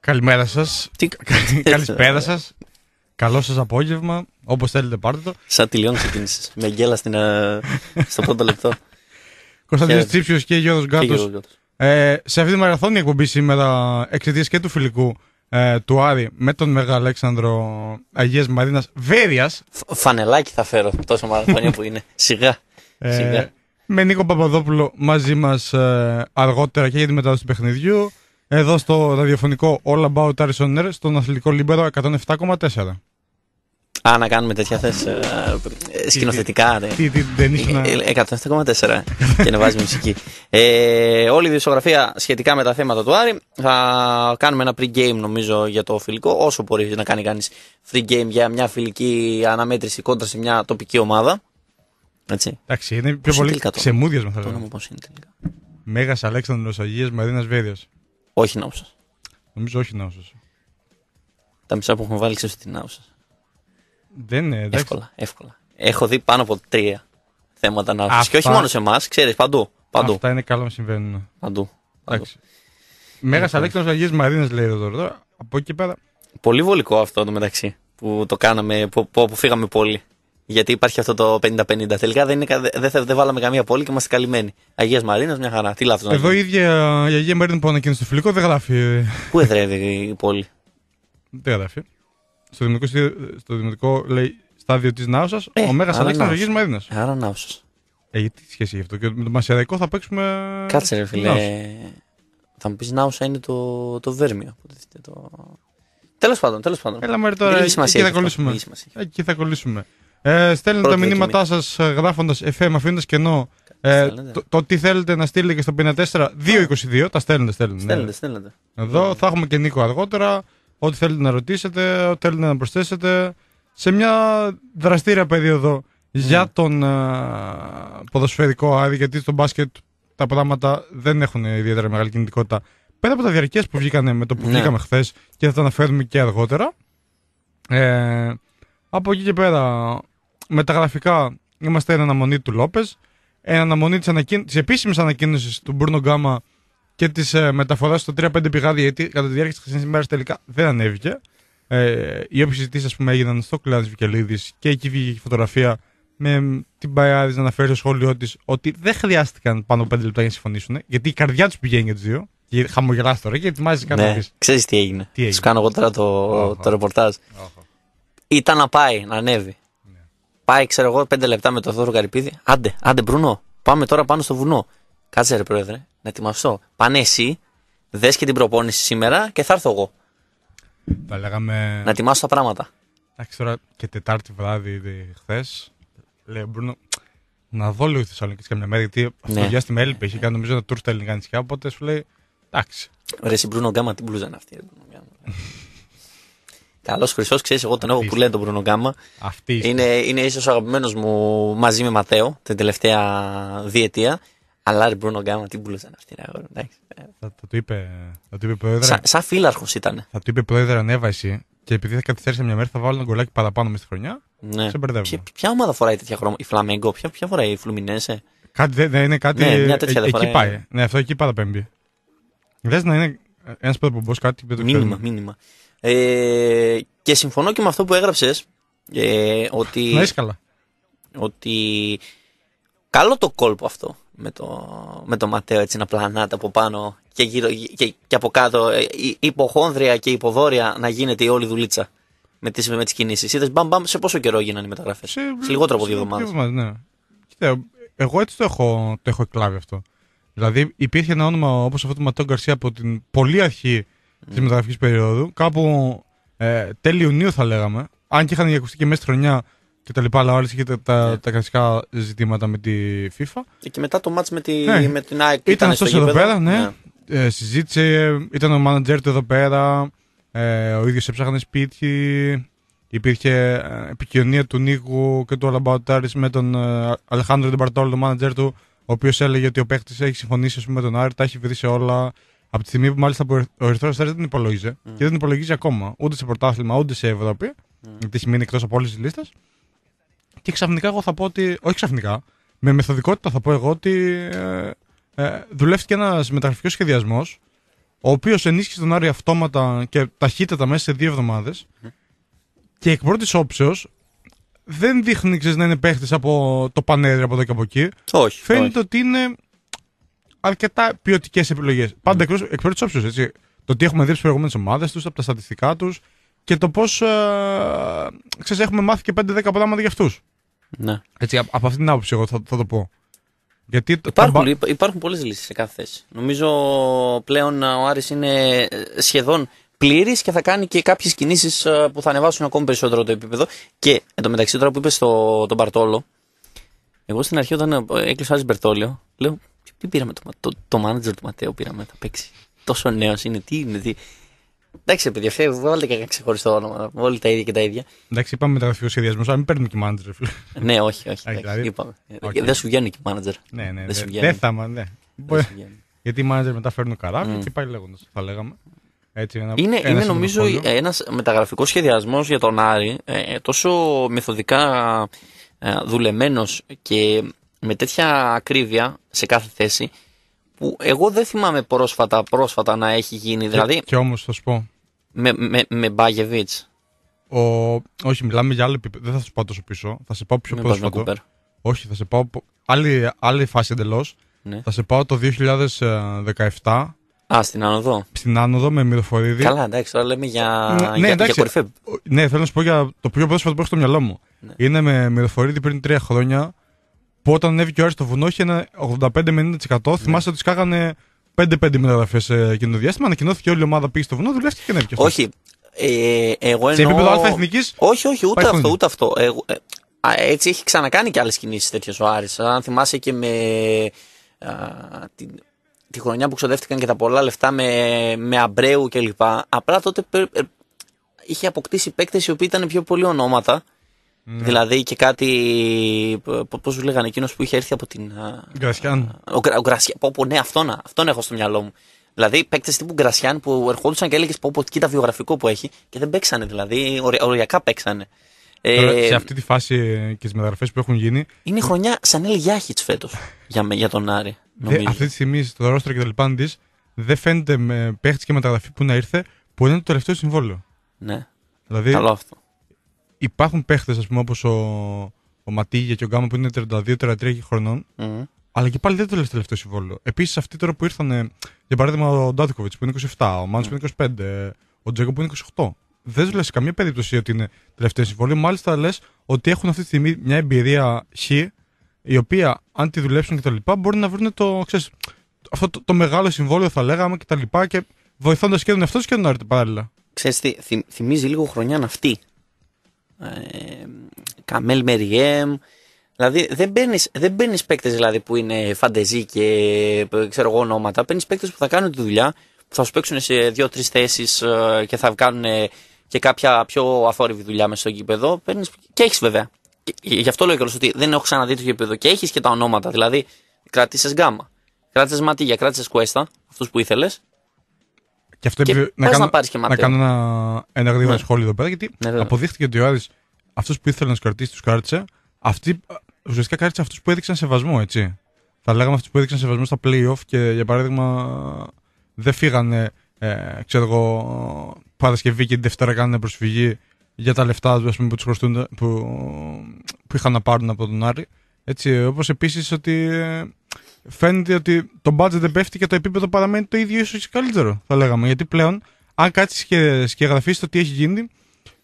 Καλημέρα σας. Καλησπέρα σας. Καλό σας απόγευμα. Όπως θέλετε, πάρτε το. Σαν τη Λιόν ξεκίνησες. με γέλα στην, ε, στο πρώτο λεπτό. Κωνσταντίνος Τσίψιο και Γιώργος Γκάτο. Ε, σε αυτή τη μαραθώνια εκπομπή σήμερα εξαιτίας και του φιλικού ε, του Άρη με τον Μέγα Αλέξανδρο Αγίας Μαρίνας Βέρειας. Φανελάκι θα φέρω τόσο μαραθώνια που είναι. Σιγά. Ε, σιγά. με Νίκο Παπαδόπουλο μαζί μας αργότερα και για τη μετάδοση του παιχνιδιού. Εδώ στο ραδιοφωνικό All About Arison Air, στον αθλητικό Λίμπερο 107,4. Α, να κάνουμε τέτοια θέση ε, ε, σκηνοθετικά. Ναι. Τι, τι, δεν ήσουν. 107,4 και να βάζει μουσική. Ε, όλη η δισογραφία σχετικά με τα θέματα του Άρη. Θα κάνουμε ένα pre-game νομίζω για το φιλικό. Όσο μπορεί να κάνει κανείς free game για μια φιλική αναμέτρηση κόντρα σε μια τοπική ομάδα. Έτσι. Εντάξει, είναι πιο πολύ μα θα λέγαμε. Το όνομα πώς Μέγας Αλέξανδρος Αγίας Μαρίνας Βέδιος. Όχι Νάουσα. Νομίζω όχι Νάουσα. Τα μισά που έχουμε βάλει ξέρω στην Νάουσα. Δεν είναι, εντάξει. Εύκολα, εύκολα. Έχω δει πάνω από τρία θέματα Νάουσα. Αυτά... Και όχι μόνο σε εμάς, ξέρεις παντού, παντού. Αυτά είναι καλό να συμβαίνουν. Παντού. παντού. Μέγα Αλέξανδρο Αγίε Μαρίνες λέει εδώ τώρα. Από εκεί πέρα. Πολύ βολικό αυτό το μεταξύ που το κάναμε, που, που αποφύγαμε πολύ. Γιατί υπάρχει αυτό το 50-50. Τελικά δεν, είναι, δεν, δεν βάλαμε καμία πόλη και είμαστε καλυμμένοι. Αγίας Μαρίνας, μια χαρά. Τι λάθος. Εδώ η ίδια η Αγία Μαρίνας που ανακοίνωσε το φιλικό δεν γράφει. Πού εδρεύει η πόλη. Δεν γράφει. Στο δημοτικό, στο δημοτικό λέει στάδιο της Νάουσα, ε, ο Μέγας Αλέξανδρος Αγίας Μαρίνας. Άρα Νάουσα. Ε, τι σχέση έχει αυτό. Και με το Μασιαδικό θα παίξουμε. Κάτσε, ρε φίλε. Θα μου πεις Νάουσα είναι το, το Βέρμιο. Τέλος πάντων, τέλος πάντων. Έλα, τώρα θα Εκεί ε, θα κολλήσουμε. Ε, στέλνετε τα μηνύματά σας ε, γράφοντας FM, αφήνοντας κενό. Ε, το, το, τι θέλετε να στείλετε και στο 54-222. Τα στέλνετε, στέλνετε. στέλνετε. Εδώ ναι. θα έχουμε και Νίκο αργότερα. Ό,τι θέλετε να ρωτήσετε, ό,τι θέλετε να προσθέσετε. Σε μια δραστήρια περίοδο ναι. για τον ε, ποδοσφαιρικό Άρη, γιατί στο μπάσκετ τα πράγματα δεν έχουν ιδιαίτερα μεγάλη κινητικότητα. Πέρα από τα διαρκές που βγήκανε με το που ναι. βγήκαμε χθες και θα τα αναφέρουμε και αργότερα. Ε, από εκεί και πέρα, με τα γραφικά είμαστε εν αναμονή του Λόπες, εν αναμονή της ανακοίν... επίσημης ανακοίνωσης του Μπρούνο Γκάμα και της ε, μεταφοράς στο 3-5 πηγάδι, γιατί κατά τη διάρκεια της χρυσή ημέρας τελικά δεν ανέβηκε. Ε, οι όποιες συζητήσεις, ας πούμε, έγιναν στο τη Βικελίδης και εκεί βγήκε η φωτογραφία με την Παϊάδης να αναφέρει στο σχόλιο της ότι δεν χρειάστηκαν πάνω από 5 λεπτά για να συμφωνήσουν, γιατί η καρδιά τους πηγαίνει για τους δύο. Και χαμογελάς τώρα και ετοιμάζει κάτι ναι. Ξέρεις τι έγινε. Τι κάνω εγώ τώρα το, το ρεπορτάζ. Ήταν να πάει, να ανέβει. Πάει, ξέρω εγώ, πέντε λεπτά με το Θόδωρο Καρυπίδη. Άντε, άντε, Μπρουνό. Πάμε τώρα πάνω στο βουνό. Κάτσε ρε πρόεδρε, να ετοιμαστώ. Πάνε εσύ, δες και την προπόνηση σήμερα και θα έρθω εγώ. Τα λέγαμε. Να ετοιμάσω τα πράγματα. Εντάξει τώρα και Τετάρτη βράδυ ήδη χθες. Λέει Μπρουνό, να δω λίγο τη Θεσσαλονίκη και μια μέρα. Γιατί αυτό ναι. στη Μέλη είχε κάνει νομίζω ένα τουρ στα ελληνικά νησιά. Οπότε σου λέει, εντάξει. Ρε, συμπρούνο γκάμα, την μπλούζα είναι αυτή. Καλός Χρυσός, ξέρεις, εγώ τον έχω που λένε τον Bruno Μπρουνο Γκάμα. Είναι, είναι ίσως ο αγαπημένος μου μαζί με Ματέο την τελευταία διετία. Αλλά ρε Bruno Γκάμα, τι πουλούσαν να Ρε, θα, θα, του είπε, θα του είπε πρόεδρε. Σα, σαν φύλαρχο ήταν. Θα του είπε πρόεδρε ανέβα εσύ. Και επειδή θα καθυστέρησε μια μέρα, θα βάλω ένα γκολάκι παραπάνω μες στη χρονιά. Ναι. Σε μπερδεύω. Ποια, ποια ομάδα φοράει τέτοια χρώμα, η Φλαμέγκο, ποια, ποια φοράει η Φλουμινέσαι. Κάτι δεν είναι κάτι. Ναι, μια τέτοια ε, εκεί φοράει. πάει. Ναι, αυτό εκεί παραπέμπει. Δες να είναι ένας που μπορεί κάτι. Μήνυμα, μήνυμα. Ε, και συμφωνώ και με αυτό που έγραψες ε, ότι, καλά. ότι καλό το κόλπο αυτό με το, με το Ματέο έτσι να πλανάται από πάνω και, και, και από κάτω ε, υποχόνδρια και υποδόρια να γίνεται η όλη δουλίτσα με τις, με τις κινήσεις. Είδες μπαμ μπαμ σε πόσο καιρό γίνανε οι μεταγραφές. Σε, σε λιγότερο από δύο εβδομάδες. Ναι. εγώ έτσι το έχω, το έχω εκλάβει αυτό. Δηλαδή υπήρχε ένα όνομα όπως αυτό του Ματέο Γκαρσία από την πολύ αρχή τη μεταγραφική περίοδου. Κάπου ε, τέλη Ιουνίου θα λέγαμε. Αν και είχαν διακοπεί και μέσα χρονιά και τα λοιπά, αλλά όλες είχε τα, ναι. τα, κλασικά ζητήματα με τη FIFA. Ε, και μετά το μάτς με, τη, ναι. με την ΑΕΚ. Ήταν αυτός εδώ πέρα, ναι. ναι. Ε, συζήτησε, ήταν ο manager του εδώ πέρα. Ε, ο ίδιος έψαχνε σπίτι. Υπήρχε ε, επικοινωνία του Νίκου και του Αλαμπαουτάρης με τον Αλεχάνδρου Αλεχάνδρο Ντεμπαρτόλ, τον manager του, ο οποίος έλεγε ότι ο παίχτη έχει συμφωνήσει με τον Άρη, τα έχει βρει σε όλα. Από τη στιγμή που μάλιστα που ο Ερυθρός Αστέρας δεν υπολογίζει mm. και δεν υπολογίζει ακόμα ούτε σε πρωτάθλημα ούτε σε Ευρώπη, mm. γιατί σημαίνει εκτός από όλες τις λίστες. Και ξαφνικά εγώ θα πω ότι. Όχι ξαφνικά. Με μεθοδικότητα θα πω εγώ ότι ε, ε, δουλεύτηκε ένας μεταγραφικός σχεδιασμός, ο οποίος ενίσχυσε τον Άρη αυτόματα και ταχύτατα μέσα σε δύο εβδομάδες. Mm. Και εκ πρώτης όψεως δεν δείχνει να είναι παίχτης από το πανέρι από εδώ και από εκεί. Όχι. Φαίνεται ότι είναι αρκετά ποιοτικές επιλογές. Mm. Πάντα εκ πρώτη όψεω, Το τι έχουμε δει στι προηγούμενες ομάδες τους, από τα στατιστικά τους και το πώς. Ε, έχουμε μάθει και 5-10 πράγματα για αυτούς. Ναι. Έτσι, από αυτή την άποψη, εγώ θα, θα το πω. Γιατί υπάρχουν, το... υπάρχουν πολλές λύσεις σε κάθε θέση. Νομίζω πλέον ε, ο Άρης είναι ε, σχεδόν πλήρης και θα κάνει και κάποιες κινήσεις ε, που θα ανεβάσουν ακόμη περισσότερο το επίπεδο. Και εν τω μεταξύ, τώρα που είπες στο, τον Μπαρτόλο, εγώ στην αρχή όταν έκλεισα Άρης Μπερτόλιο, λέω τι πήραμε το, το, το manager του Ματέο, πήραμε τα παίξει. Τόσο νέος είναι, τι είναι, τι. Εντάξει, παιδιά, βάλετε βάλετε και ξεχωριστό όνομα. Όλοι τα ίδια και τα ίδια. Εντάξει, είπαμε μεταγραφικού σχεδιασμού, αλλά μην παίρνουμε και manager. ναι, όχι, όχι. Εντάξει, δηλαδή- είπαμε. Ε, δεν σου βγαίνει και manager. Ναι, ναι, δεν ναι. Δεν θα, μα, ναι. Γιατί οι manager μετά φέρνουν καράφι, mm. και πάλι λέγοντας, θα λέγαμε. Έτσι, ένα, είναι, ένα νομίζω ε, ένας μεταγραφικός σχεδιασμός για τον Άρη ε, τόσο μεθοδικά ε, δουλεμένος και με τέτοια ακρίβεια σε κάθε θέση που εγώ δεν θυμάμαι πρόσφατα, πρόσφατα να έχει γίνει. Και, δηλαδή, και όμως θα σου πω. Με, με, με Μπάγεβιτς. Ο... Όχι, μιλάμε για άλλο επίπεδο. Δεν θα σου πάω τόσο πίσω. Θα σε πάω πιο με πρόσφατο. Όχι, θα σε πάω. Άλλη, άλλη φάση εντελώς. Ναι. Θα σε πάω το 2017. Α, στην άνοδο. Στην άνοδο με μυροφορίδι. Καλά, εντάξει, τώρα λέμε για, ναι, για, ναι, εντάξει, Ναι, θέλω να σου πω για το πιο πρόσφατο που έχω στο μυαλό μου. Ναι. Είναι με μυροφορίδι πριν τρία χρόνια που όταν ανέβηκε ο Άρης στο βουνό είχε ένα 85-90%. Ναι. Θυμάσαι ότι σκάγανε 5-5 μεταγραφέ ε, εκείνο το διάστημα. Ανακοινώθηκε όλη η ομάδα πήγε στο βουνό, δουλεύτηκε και ανέβηκε. Όχι. Ε, εγώ εννοώ... Σε επίπεδο εθνικής... Όχι, όχι, ούτε αυτό, ούτε αυτό. Ε, έτσι έχει ξανακάνει και άλλες κινήσεις τέτοιες ο Άρης. Αν θυμάσαι και με. τη χρονιά που ξοδεύτηκαν και τα πολλά λεφτά με, με Αμπρέου κλπ. Απλά τότε ε, είχε αποκτήσει παίκτες οι οποίοι ήταν πιο πολύ ονόματα ναι. Δηλαδή και κάτι. Πώς σου λέγανε εκείνος που είχε έρθει από την. Γκρασιάν. Ο, ο Γκρασιάν. Πω, πω, ναι, αυτόν, έχω στο μυαλό μου. Δηλαδή παίκτες τύπου Γκρασιάν που ερχόντουσαν και έλεγες πω, πω κοίτα βιογραφικό που έχει και δεν παίξανε δηλαδή. Οριακά παίξανε. ε, σε αυτή τη φάση και τις μεταγραφές που έχουν γίνει. Είναι χρονιά σαν Ελ Γιάχιτ φέτος για, για τον Άρη. Δε, αυτή τη στιγμή στο ρόστρο και τα λοιπά τη δεν φαίνεται με παίχτη και μεταγραφή που να ήρθε που είναι το τελευταίο συμβόλαιο. Ναι. Δηλαδή, Καλό αυτό υπάρχουν παίχτες, ας πούμε, όπως ο, ο Ματίγια και ο Γκάμα που είναι 32-33 χρονών, αλλά και πάλι δεν το τελευταίο συμβόλαιο. Επίσης, αυτοί τώρα που ήρθαν, για παράδειγμα, ο Ντάτκοβιτ που είναι 27, ο Μάντσο που είναι 25, ο Τζέγκο που είναι 28. Δεν σου λες καμία περίπτωση ότι είναι τελευταίο συμβόλαιο. Μάλιστα, λες ότι έχουν αυτή τη στιγμή μια εμπειρία χ, η οποία, αν τη δουλέψουν λοιπά μπορεί να βρουν το, ξέρεις, αυτό το, μεγάλο συμβόλαιο, θα λέγαμε κτλ. Και, τα λοιπά, και βοηθώντας και τον εαυτό και τον Άρτη παράλληλα. Ξέρεις θυμίζει λίγο χρονιά αυτή ε, Καμέλ Μεριέμ. Δηλαδή δεν παίρνει δεν παίρνεις παίκτες δηλαδή, που είναι φαντεζή και ε, ξέρω εγώ ονόματα. Παίρνει παίκτες που θα κάνουν τη δουλειά, που θα σου παίξουν σε δύο-τρει θέσεις ε, και θα κάνουν και κάποια πιο αθόρυβη δουλειά μέσα στο γήπεδο. Παίρνεις... Και έχεις βέβαια. Και, γι' αυτό λέω κιόλας ότι δεν έχω ξαναδεί το γήπεδο. Και έχεις και τα ονόματα. Δηλαδή κράτησες γκάμα. Κράτησες ματίγια, κράτησες κουέστα, αυτούς που ήθελες. Και αυτό και να, κάνω... να, και ένα, ένα γρήγορο ναι. σχόλιο εδώ πέρα, γιατί ναι, αποδείχθηκε ότι ο Άρης αυτούς που ήθελε να τους κρατήσει τους κάρτσε, αυτοί ουσιαστικά κάρτσε αυτούς που έδειξαν σεβασμό, έτσι. Θα λέγαμε αυτούς που έδειξαν σεβασμό στα playoff και για παράδειγμα δεν φύγανε, ε, ξέρω εγώ, Παρασκευή και την Δευτέρα κάνανε προσφυγή για τα λεφτά που, που, που είχαν να πάρουν από τον Άρη. Έτσι, όπως επίσης ότι φαίνεται ότι το budget δεν πέφτει και το επίπεδο παραμένει το ίδιο, ίσως καλύτερο, θα λέγαμε. Γιατί πλέον, αν κάτσει και σκεγγραφεί το τι έχει γίνει,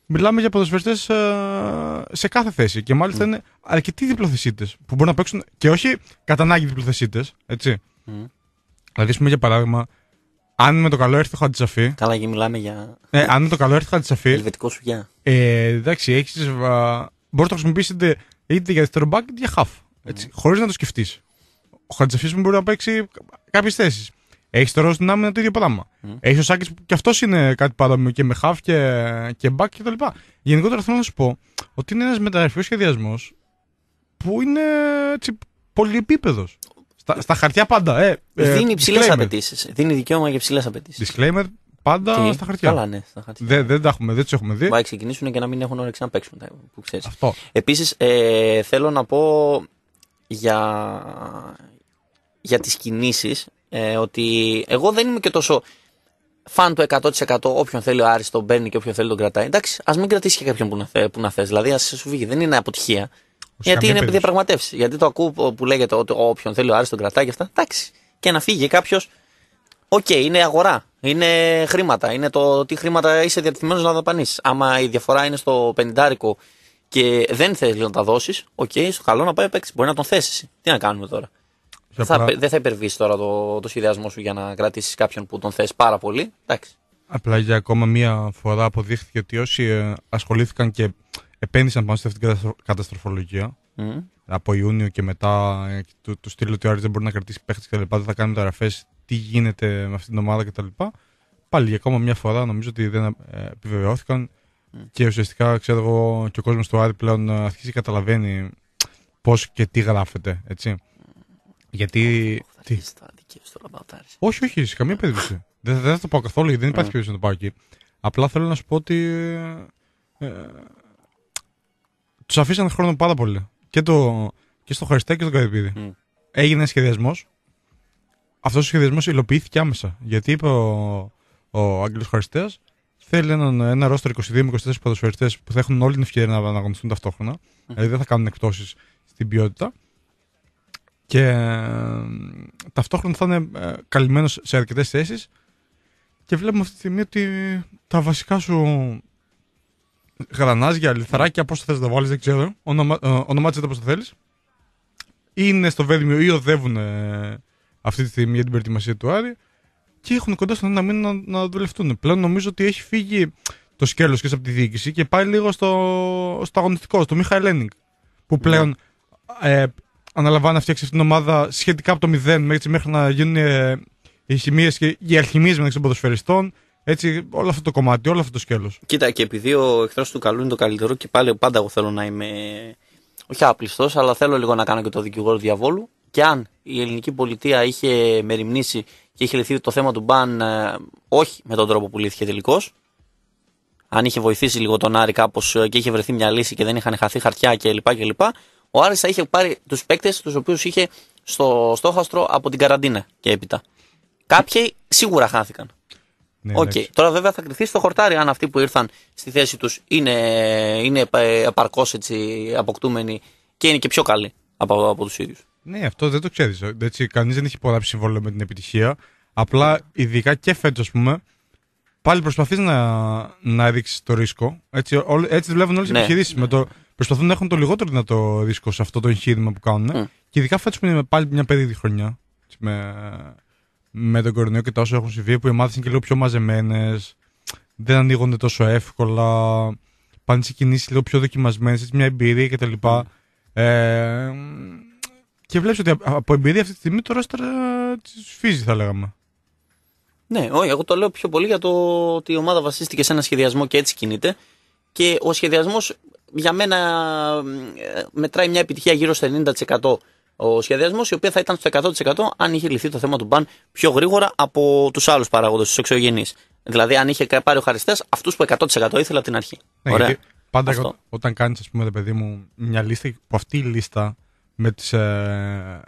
μιλάμε για ποδοσφαιριστές ε, σε κάθε θέση. Και μάλιστα mm. είναι αρκετοί διπλωθεσίτε που μπορούν να παίξουν και όχι κατά ανάγκη διπλωθεσίτε. Έτσι. Mm. Δηλαδή, πούμε για παράδειγμα, αν με το καλό έρθει ο Χατζησαφή. Καλά, και μιλάμε για. Ναι, αν με το καλό έρθει ο Χατζησαφή. Ελβετικό σου για. Ε, εντάξει, Μπορείς να το χρησιμοποιήσεις είτε, για δεύτερο είτε για χαφ. Mm. Χωρίς να το σκεφτείς ο μου μπορεί να παίξει κάποιες θέσεις. Έχεις το Ρόζ Δυνάμενα το ίδιο πράγμα. Mm. Έχεις ο Σάκης που κι αυτός είναι κάτι παρόμοιο και με χαφ και, και μπακ λοιπά. Γενικότερα θέλω να σου πω ότι είναι ένας μεταγραφικό σχεδιασμός που είναι έτσι, πολυεπίπεδος. Στα, στα χαρτιά πάντα. Ε, ε δίνει υψηλέ απαιτήσεις. Ε. Δίνει δικαίωμα για υψηλέ απαιτήσεις. Disclaimer πάντα στα χαρτιά. Καλά, ναι, στα χαρτιά. Δεν, δεν τα έχουμε, δεν τους έχουμε δει. ξεκινήσουν και να μην έχουν όρεξη να παίξουν. Αυτό. Επίσης, ε, θέλω να πω για, για τις κινήσεις ε, ότι εγώ δεν είμαι και τόσο φαν του 100% όποιον θέλει ο Άρης τον παίρνει και όποιον θέλει τον κρατάει. Εντάξει, ας μην κρατήσει και κάποιον που να, θε, να θες, δηλαδή ας σου φύγει, δεν είναι αποτυχία. Ως γιατί είναι διαπραγματεύσεις. Γιατί το ακούω που λέγεται ότι όποιον θέλει ο Άρης τον κρατάει και αυτά. Εντάξει. Και να φύγει κάποιος. Οκ, okay, είναι αγορά. Είναι χρήματα. Είναι το τι χρήματα είσαι διατεθειμένος να δαπανίσεις. Άμα η διαφορά είναι στο πεντάρικο και δεν θέλεις να τα δώσεις, οκ, okay, καλό να πάει παίξει. Μπορεί να τον θέσει. Τι να κάνουμε τώρα. Θα, Δεν θα υπερβείς τώρα το, το σχεδιασμό σου για να κρατήσεις κάποιον που τον θες πάρα πολύ. Εντάξει. Απλά για ακόμα μία φορά αποδείχθηκε ότι όσοι ε, ασχολήθηκαν και επένδυσαν πάνω σε αυτήν την καταστροφολογία από Ιούνιο και μετά του, του στείλω ότι ο Άρης δεν μπορεί να κρατήσει τα λοιπά, Δεν θα κάνει μεταγραφές, τι γίνεται με αυτήν την ομάδα και τα λοιπά, Πάλι για ακόμα μία φορά νομίζω ότι δεν ε, επιβεβαιώθηκαν και ουσιαστικά ξέρω εγώ και ο κόσμος του Άρη πλέον αρχίζει και καταλαβαίνει πώς και τι γράφεται. Έτσι. Γιατί. Τι. Όχι, όχι, σε καμία περίπτωση. δεν, θα το πάω καθόλου γιατί δεν υπάρχει ε. περίπτωση να το πάω εκεί. Απλά θέλω να σου πω ότι. Ε, ε τους αφήσανε χρόνο πάρα πολύ. Και, το, και στο Χαριστέ και στο Καρυπίδη. Mm. Έγινε Έγινε σχεδιασμός. Αυτός ο σχεδιασμός υλοποιήθηκε άμεσα. Γιατί είπε ο, ο Άγγελος θέλει ένα ρόστρο 22 με 24 ποδοσφαιριστές που θα έχουν όλη την ευκαιρία να αναγνωριστούν ταυτόχρονα. Mm. Δηλαδή δεν θα κάνουν εκτόσεις στην ποιότητα και ε, ταυτόχρονα θα είναι ε, καλυμμένος σε αρκετές θέσεις και βλέπουμε αυτή τη στιγμή ότι τα βασικά σου γρανάζια, λιθαράκια, πώς θες να τα βάλεις, δεν ξέρω, ονομάζεται ονομάτισε τα θέλεις. είναι στο ΒΕΔΜΙΟ ή οδεύουν ε, αυτή τη στιγμή για την προετοιμασία του Άρη και έχουν κοντά στον ένα μήνα να, να δουλευτούν. Πλέον νομίζω ότι έχει φύγει το σκέλος και από τη διοίκηση και πάει λίγο στο, στο αγωνιστικό, στο Μιχαηλένικ. που ναι. πλέον αναλαμβάνει να φτιάξει αυτήν την ομάδα σχετικά από το μηδέν έτσι, μέχρι να γίνουν ε, οι χημίες και οι αλχημίες μεταξύ των ποδοσφαιριστών. Έτσι, όλο αυτό το κομμάτι, όλο αυτό το σκέλος. Κοίτα, και επειδή ο εχθρός του καλού είναι το καλύτερο και πάλι πάντα εγώ θέλω να είμαι. Όχι άπληστο, αλλά θέλω λίγο να κάνω και το δικηγόρο διαβόλου. Και αν η ελληνική πολιτεία είχε μεριμνήσει και είχε λυθεί το θέμα του μπαν, ε, όχι με τον τρόπο που λύθηκε τελικώς, αν είχε βοηθήσει λίγο τον Άρη κάπως ε, και είχε βρεθεί μια λύση και δεν είχαν χαθεί χαρτιά κλπ ο Άρης θα είχε πάρει τους παίκτες τους οποίους είχε στο στόχαστρο από την καραντίνα και έπειτα. Κάποιοι σίγουρα χάθηκαν. Ναι, okay. Τώρα βέβαια θα κρυθεί στο χορτάρι αν αυτοί που ήρθαν στη θέση τους είναι, είναι επαρκώ αποκτούμενοι και είναι και πιο καλοί από, από τους ίδιους. Ναι, αυτό δεν το ξέρεις. Κανείς δεν έχει πολλά συμβόλαιο με την επιτυχία. Απλά ειδικά και φέτος, ας πούμε, πάλι προσπαθείς να, να ρίξεις το ρίσκο. Έτσι, έτσι δουλεύουν όλες οι επιχειρήσει. Ναι. Με το προσπαθούν να έχουν το λιγότερο δυνατό ρίσκο σε αυτό το εγχείρημα που κάνουν. Και ειδικά φέτος που είναι πάλι μια περίεργη χρονιά. Με, με τον κορονοϊό και τα όσα έχουν συμβεί, που οι ομάδες είναι και λίγο πιο μαζεμένες, δεν ανοίγονται τόσο εύκολα, πάνε σε κινήσεις λίγο πιο δοκιμασμένες, μια εμπειρία κτλ. τα Ε, και βλέπεις ότι από εμπειρία αυτή τη στιγμή το ρόστερ ε, της φύζει, θα λέγαμε. Ναι, όχι, εγώ το λέω πιο πολύ για το ότι η ομάδα βασίστηκε σε ένα σχεδιασμό και έτσι κινείται. Και ο σχεδιασμός για μένα ε, μετράει μια επιτυχία γύρω στο 90% ο σχεδιασμός, η οποία θα ήταν στο 100% αν είχε λυθεί το θέμα του μπαν πιο γρήγορα από τους άλλους παράγοντες, τους εξωγενείς. Δηλαδή, αν είχε πάρει ο χαριστές αυτούς που 100% ήθελα από την αρχή. Ναι, πάντα Αυτό. όταν κάνεις, ας πούμε, παιδί μου, μια λίστα που αυτή η λίστα με τις ε,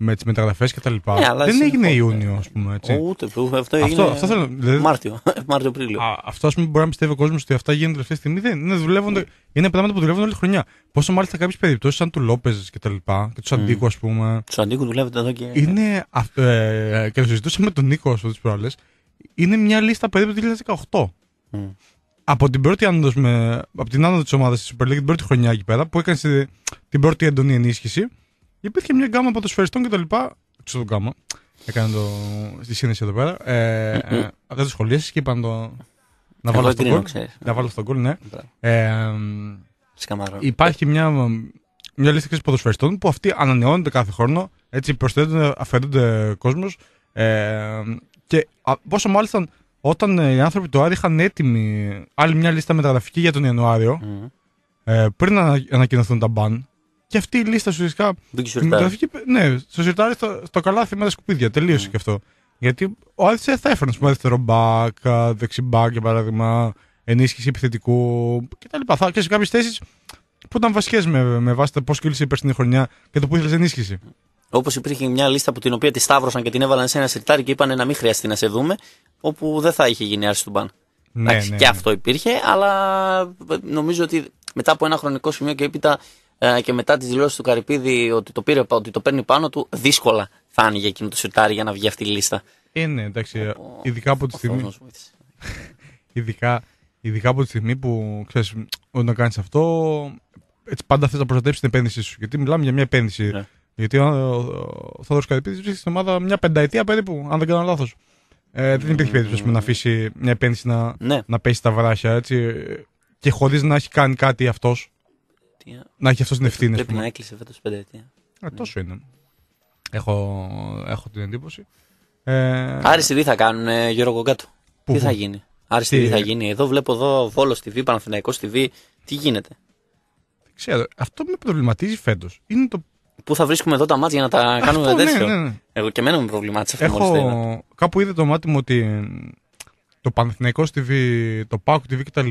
με τις μεταγραφές και τα λοιπά. Yeah, ναι, δεν έγινε Ιούνιο, ας πούμε. Έτσι. Ούτε, αυτό, έγινε... αυτό θέλω, δηλαδή... Μάρτιο, Μάρτιο-Απρίλιο. Αυτό ας πούμε, μπορεί να πιστεύει ο κόσμος ότι αυτά γίνονται αυτή τη στιγμή. Δεν είναι, δουλεύονται, είναι πράγματα που δουλεύουν όλη τη χρονιά. Πόσο μάλιστα κάποιες περιπτώσεις, σαν του Λόπε και τα λοιπά, και τους mm. Αντίκου, ας πούμε. Τους Αντίκου δουλεύετε εδώ και. Είναι, α, ε, και το συζητούσαμε με τον Νίκο αυτό τις προάλλες. Είναι μια λίστα περίπου του 2018. Mm. Από την πρώτη άνοδος, με, από την άνοδο της ομάδας τη Super League, την πρώτη χρονιά εκεί πέρα, που έκανε την πρώτη έντονη ενίσχυση, υπήρχε μια γκάμα ποδοσφαιριστών και τα λοιπά. Ξέρω τον γκάμα. Έκανε το, τη σύνδεση εδώ πέρα. Ε, mm το και είπαν το. Να βάλω στον κόλ. Να βάλω στον κόλ, ναι. Ε, υπάρχει μια, μια λίστα ξέρει ποδοσφαιριστών που αυτοί ανανεώνονται κάθε χρόνο. Έτσι προσθέτουν, αφαιρούνται κόσμος. Ε, και πόσο μάλιστα όταν ε, οι άνθρωποι του Άρη είχαν έτοιμη άλλη μια λίστα μεταγραφική για τον Ιανουάριο, mm-hmm. ε, πριν να ανακοινωθούν τα μπαν, και αυτή η λίστα ουσιαστικά. Δεν Ναι, στο σιρτάρι στο, στο καλάθι με τα σκουπίδια. Τελείωσε mm. και αυτό. Γιατί ο Άδης θα έφερνε, πούμε, δεύτερο μπακ, δεξιμπακ για παράδειγμα, ενίσχυση επιθετικού κτλ. Θα και σε κάποιες θέσεις που ήταν βασικές με, βάση το πώς κυλήσε η στην χρονιά και το που ήθελες ενίσχυση. Όπως υπήρχε μια λίστα που την οποία τη σταύρωσαν και την έβαλαν σε ένα σιρτάρι και είπαν να μην χρειαστεί να σε δούμε, όπου δεν θα είχε γίνει άρση του μπαν. Ναι, Εντάξει, ναι, και ναι. αυτό υπήρχε, αλλά νομίζω ότι μετά από ένα χρονικό σημείο και έπειτα ε, και μετά τις δηλώσεις του Καρυπίδη ότι το, πήρε, ότι το παίρνει πάνω του, δύσκολα θα άνοιγε εκείνο το σιρτάρι για να βγει αυτή η λίστα. Ε, ναι, εντάξει. Ε, ειδικά από τη στιγμή. ειδικά, ειδικά από τη στιγμή που ξέρεις, κάνεις αυτό, έτσι πάντα θες να προστατεύσει την επένδυσή σου. Γιατί μιλάμε για μια επένδυση. Ναι. Γιατί ο, ο Θόδωρος Καρυπίδης βρίσκεται στην ομάδα μια πενταετία περίπου, αν δεν κάνω λάθος. Ε, δεν ναι, υπήρχε ναι, περίπτωση να αφήσει μια επένδυση να, να πέσει στα βράχια. Έτσι, και χωρίς να έχει κάνει κάτι αυτός πενταετία. Να έχει αυτός την ε, ευθύνη. Πρέπει να έκλεισε φέτος πενταετία. Ε, ναι. τόσο είναι. Έχω, έχω την εντύπωση. Ε... Άριστη τι θα κάνουν, Γιώργο Κογκάτο. Πού, τι θα γίνει. Άριστη τι... θα γίνει. Εδώ βλέπω εδώ Βόλο TV, Παναθηναϊκό TV. Τι γίνεται. ξέρω. Αυτό με προβληματίζει φέτος είναι το. Πού θα βρίσκουμε εδώ τα μάτια για να τα κάνουμε ναι, τέτοιο. Ναι, ναι, ναι. Εγώ και εμένα με προβλημάτισε αυτό Έχω... Κάπου είδε το μάτι μου ότι το Παναθηναϊκός TV, το Πάκου TV κτλ.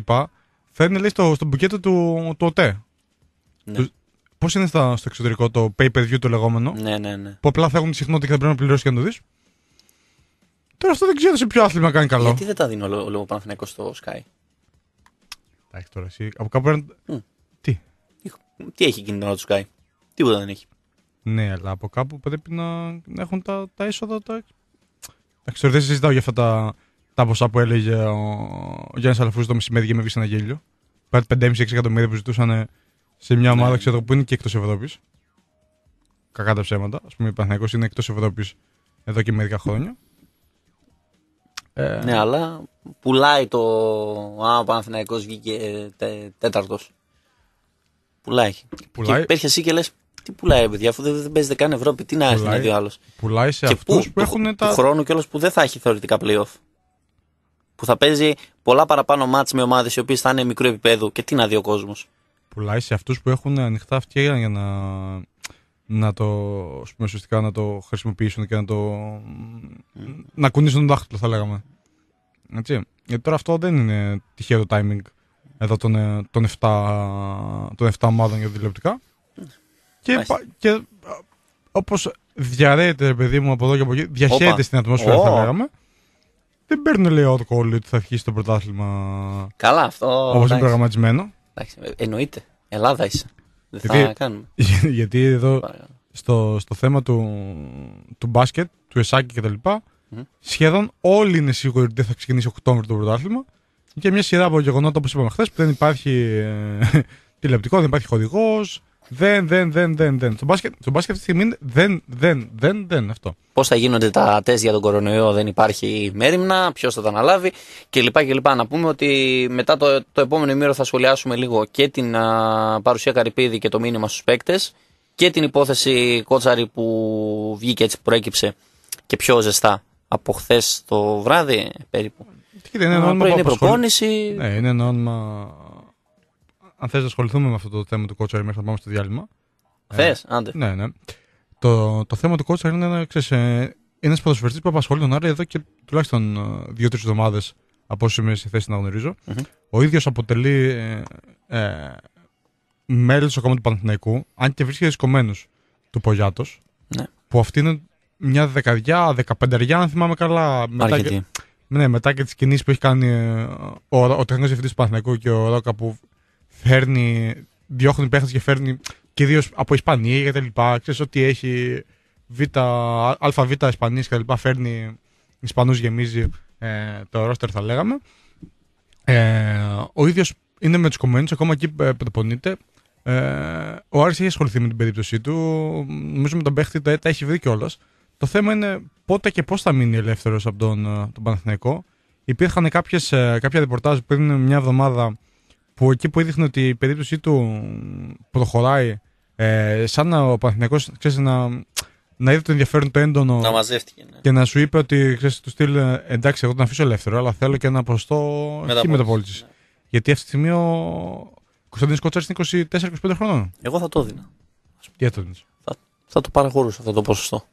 Φέρνει λέει στο, στο μπουκέτο του, του ΟΤΕ. Ναι. Πώς είναι στα, στο εξωτερικό το pay per view το λεγόμενο. Ναι, ναι, ναι. Που απλά θα έχουν τη συχνότητα και θα πρέπει να πληρώσεις και να το δεις. Τώρα αυτό δεν ξέρω σε ποιο άθλημα κάνει καλό. Γιατί δεν τα δίνει ο λόγο Παναθυνέκο στο Sky. Εντάξει τώρα εσύ. Από κάπου ένα... Mm. Τι. Τι έχει εκείνη την ώρα του Sky. Τίποτα δεν έχει. Ναι, αλλά από κάπου πρέπει να, να έχουν τα, τα έσοδα. Τα... Εντάξει τώρα δεν συζητάω για αυτά τα, τα ποσά που έλεγε ο, ο Γιάννη Αλαφούζο το μεσημέρι και με βγήκε ένα γέλιο. Κάτι 5,5-6 εκατομμύρια που ζητούσαν σε μια ναι. ομάδα ξέρω, που είναι και εκτός Ευρώπης. Κακά τα ψέματα. Ας πούμε, η Παναθηναϊκός είναι εκτός Ευρώπης εδώ και μερικά χρόνια. Ε... Ναι, αλλά πουλάει το. Α, ο Παναθηναϊκός βγήκε τέ, τέταρτος. Πουλάει. πουλάει. Και πέρχεσαι εσύ και λες, τι πουλάει, παιδιά, αφού δεν, δεν παίζεται καν Ευρώπη, τι να έχει να δηλαδή ο άλλος. Πουλάει σε αυτούς που, που έχουν τα. χρόνο και κιόλας που δεν θα έχει θεωρητικά playoff. Που θα παίζει πολλά παραπάνω μάτς με ομάδες οι οποίες θα είναι μικρού επίπεδου και τι να δει ο κόσμος πουλάει σε αυτούς που έχουν ανοιχτά αυτιά για να, να το, πούμε, να το χρησιμοποιήσουν και να το mm. να κουνήσουν το δάχτυλο θα λέγαμε. Έτσι. Γιατί τώρα αυτό δεν είναι τυχαίο το timing εδώ των, ε, των, 7, των 7 ομάδων για τηλεοπτικά. Και, και όπως διαρρέεται παιδί μου από εδώ και από εκεί, διαχέεται στην ατμόσφαιρα oh. θα λέγαμε. Δεν παίρνουν λέει ότι θα αρχίσει το πρωτάθλημα. Καλά, αυτό. Όπως είναι προγραμματισμένο. Εντάξει, ε, εννοείται. Ελλάδα είσαι. Δεν γιατί, θα κάνουμε. γιατί εδώ στο, στο θέμα του, του μπάσκετ, του εσάκι κτλ. Mm. Σχεδόν όλοι είναι σίγουροι ότι δεν θα ξεκινήσει Οκτώβριο το πρωτάθλημα. Και μια σειρά από γεγονότα όπως είπαμε χθες που δεν υπάρχει ε, τηλεοπτικό, δεν υπάρχει χορηγός, δεν, δεν, δεν, δεν, δεν. Στο μπάσκετ, στο μπάσκετ αυτή τη στιγμή δεν, δεν, δεν, δεν αυτό. Πώς θα γίνονται τα τεστ για τον κορονοϊό, δεν υπάρχει μέρημνα, ποιος θα τα αναλάβει κλπ. κλπ. Να πούμε ότι μετά το, το επόμενο ημίρο θα σχολιάσουμε λίγο και την παρουσία Καρυπίδη και το μήνυμα στους παίκτες και την υπόθεση Κότσαρη που βγήκε έτσι, προέκυψε και πιο ζεστά από χθες το βράδυ περίπου. είναι ένα Είναι προπόνηση. Ναι, είναι ένα όνομα αν θες να ασχοληθούμε με αυτό το θέμα του κότσαρη μέχρι να πάμε στο διάλειμμα. Θε, ε, άντε. Ναι, ναι. Το, το θέμα του κότσαρη είναι ένα, ξέρεις, ε, ένας ποδοσφαιριστής που απασχολεί τον Άρη εδώ και τουλάχιστον ε, δύο-τρει εβδομάδες από όσο είμαι στη θέση να γνωριζω Ο ίδιος αποτελεί ε, ε, μέλος του ακόμα του Παναθηναϊκού, αν και βρίσκεται σκομμένο του Πογιάτος. Ναι. Που αυτή είναι μια δεκαδιά, δεκαπενταριά, αν θυμάμαι καλά. Μετά και, ναι, μετά και τις κινήσεις που έχει κάνει ε, ο, ο τεχνικός διευθυντής του Παναθηναϊκού και ο Ρόκα που φέρνει, διώχνει παίχτες και φέρνει ιδίω από Ισπανία και τα λοιπά. Ξέρεις ότι έχει β, ΑΒ Ισπανία και τα λοιπά. Φέρνει Ισπανούς γεμίζει ε, το ρόστερ, θα λέγαμε. Ε, ο ίδιος είναι με τους κομμένου, ακόμα εκεί ε, προπονείται. Ε, ο Άρης έχει ασχοληθεί με την περίπτωσή του. Νομίζω με τον παίχτη τα, έχει βρει κιόλας. Το θέμα είναι πότε και πώς θα μείνει ελεύθερος από τον, ε, τον Παναθηναϊκό. Υπήρχαν κάποιες, ε, κάποια ρεπορτάζ πριν μια εβδομάδα που εκεί που έδειχνε ότι η περίπτωσή του προχωράει ε, σαν να, ο Παναθηναϊκός ξέρεις, να, να είδε το ενδιαφέρον το έντονο να μαζεύτηκε, ναι. και να σου είπε ότι ξέρεις, του στυλ ε, εντάξει εγώ τον αφήσω ελεύθερο αλλά θέλω και ένα ποστό εκεί μεταπόληση. Ναι. Γιατί αυτή τη στιγμή ο κωνσταντινο κοτσαρης Κότσαρης είναι 24-25 χρονών. Εγώ θα το έδινα. Τι θα το Θα, το παραχωρούσα αυτό το ποσοστό.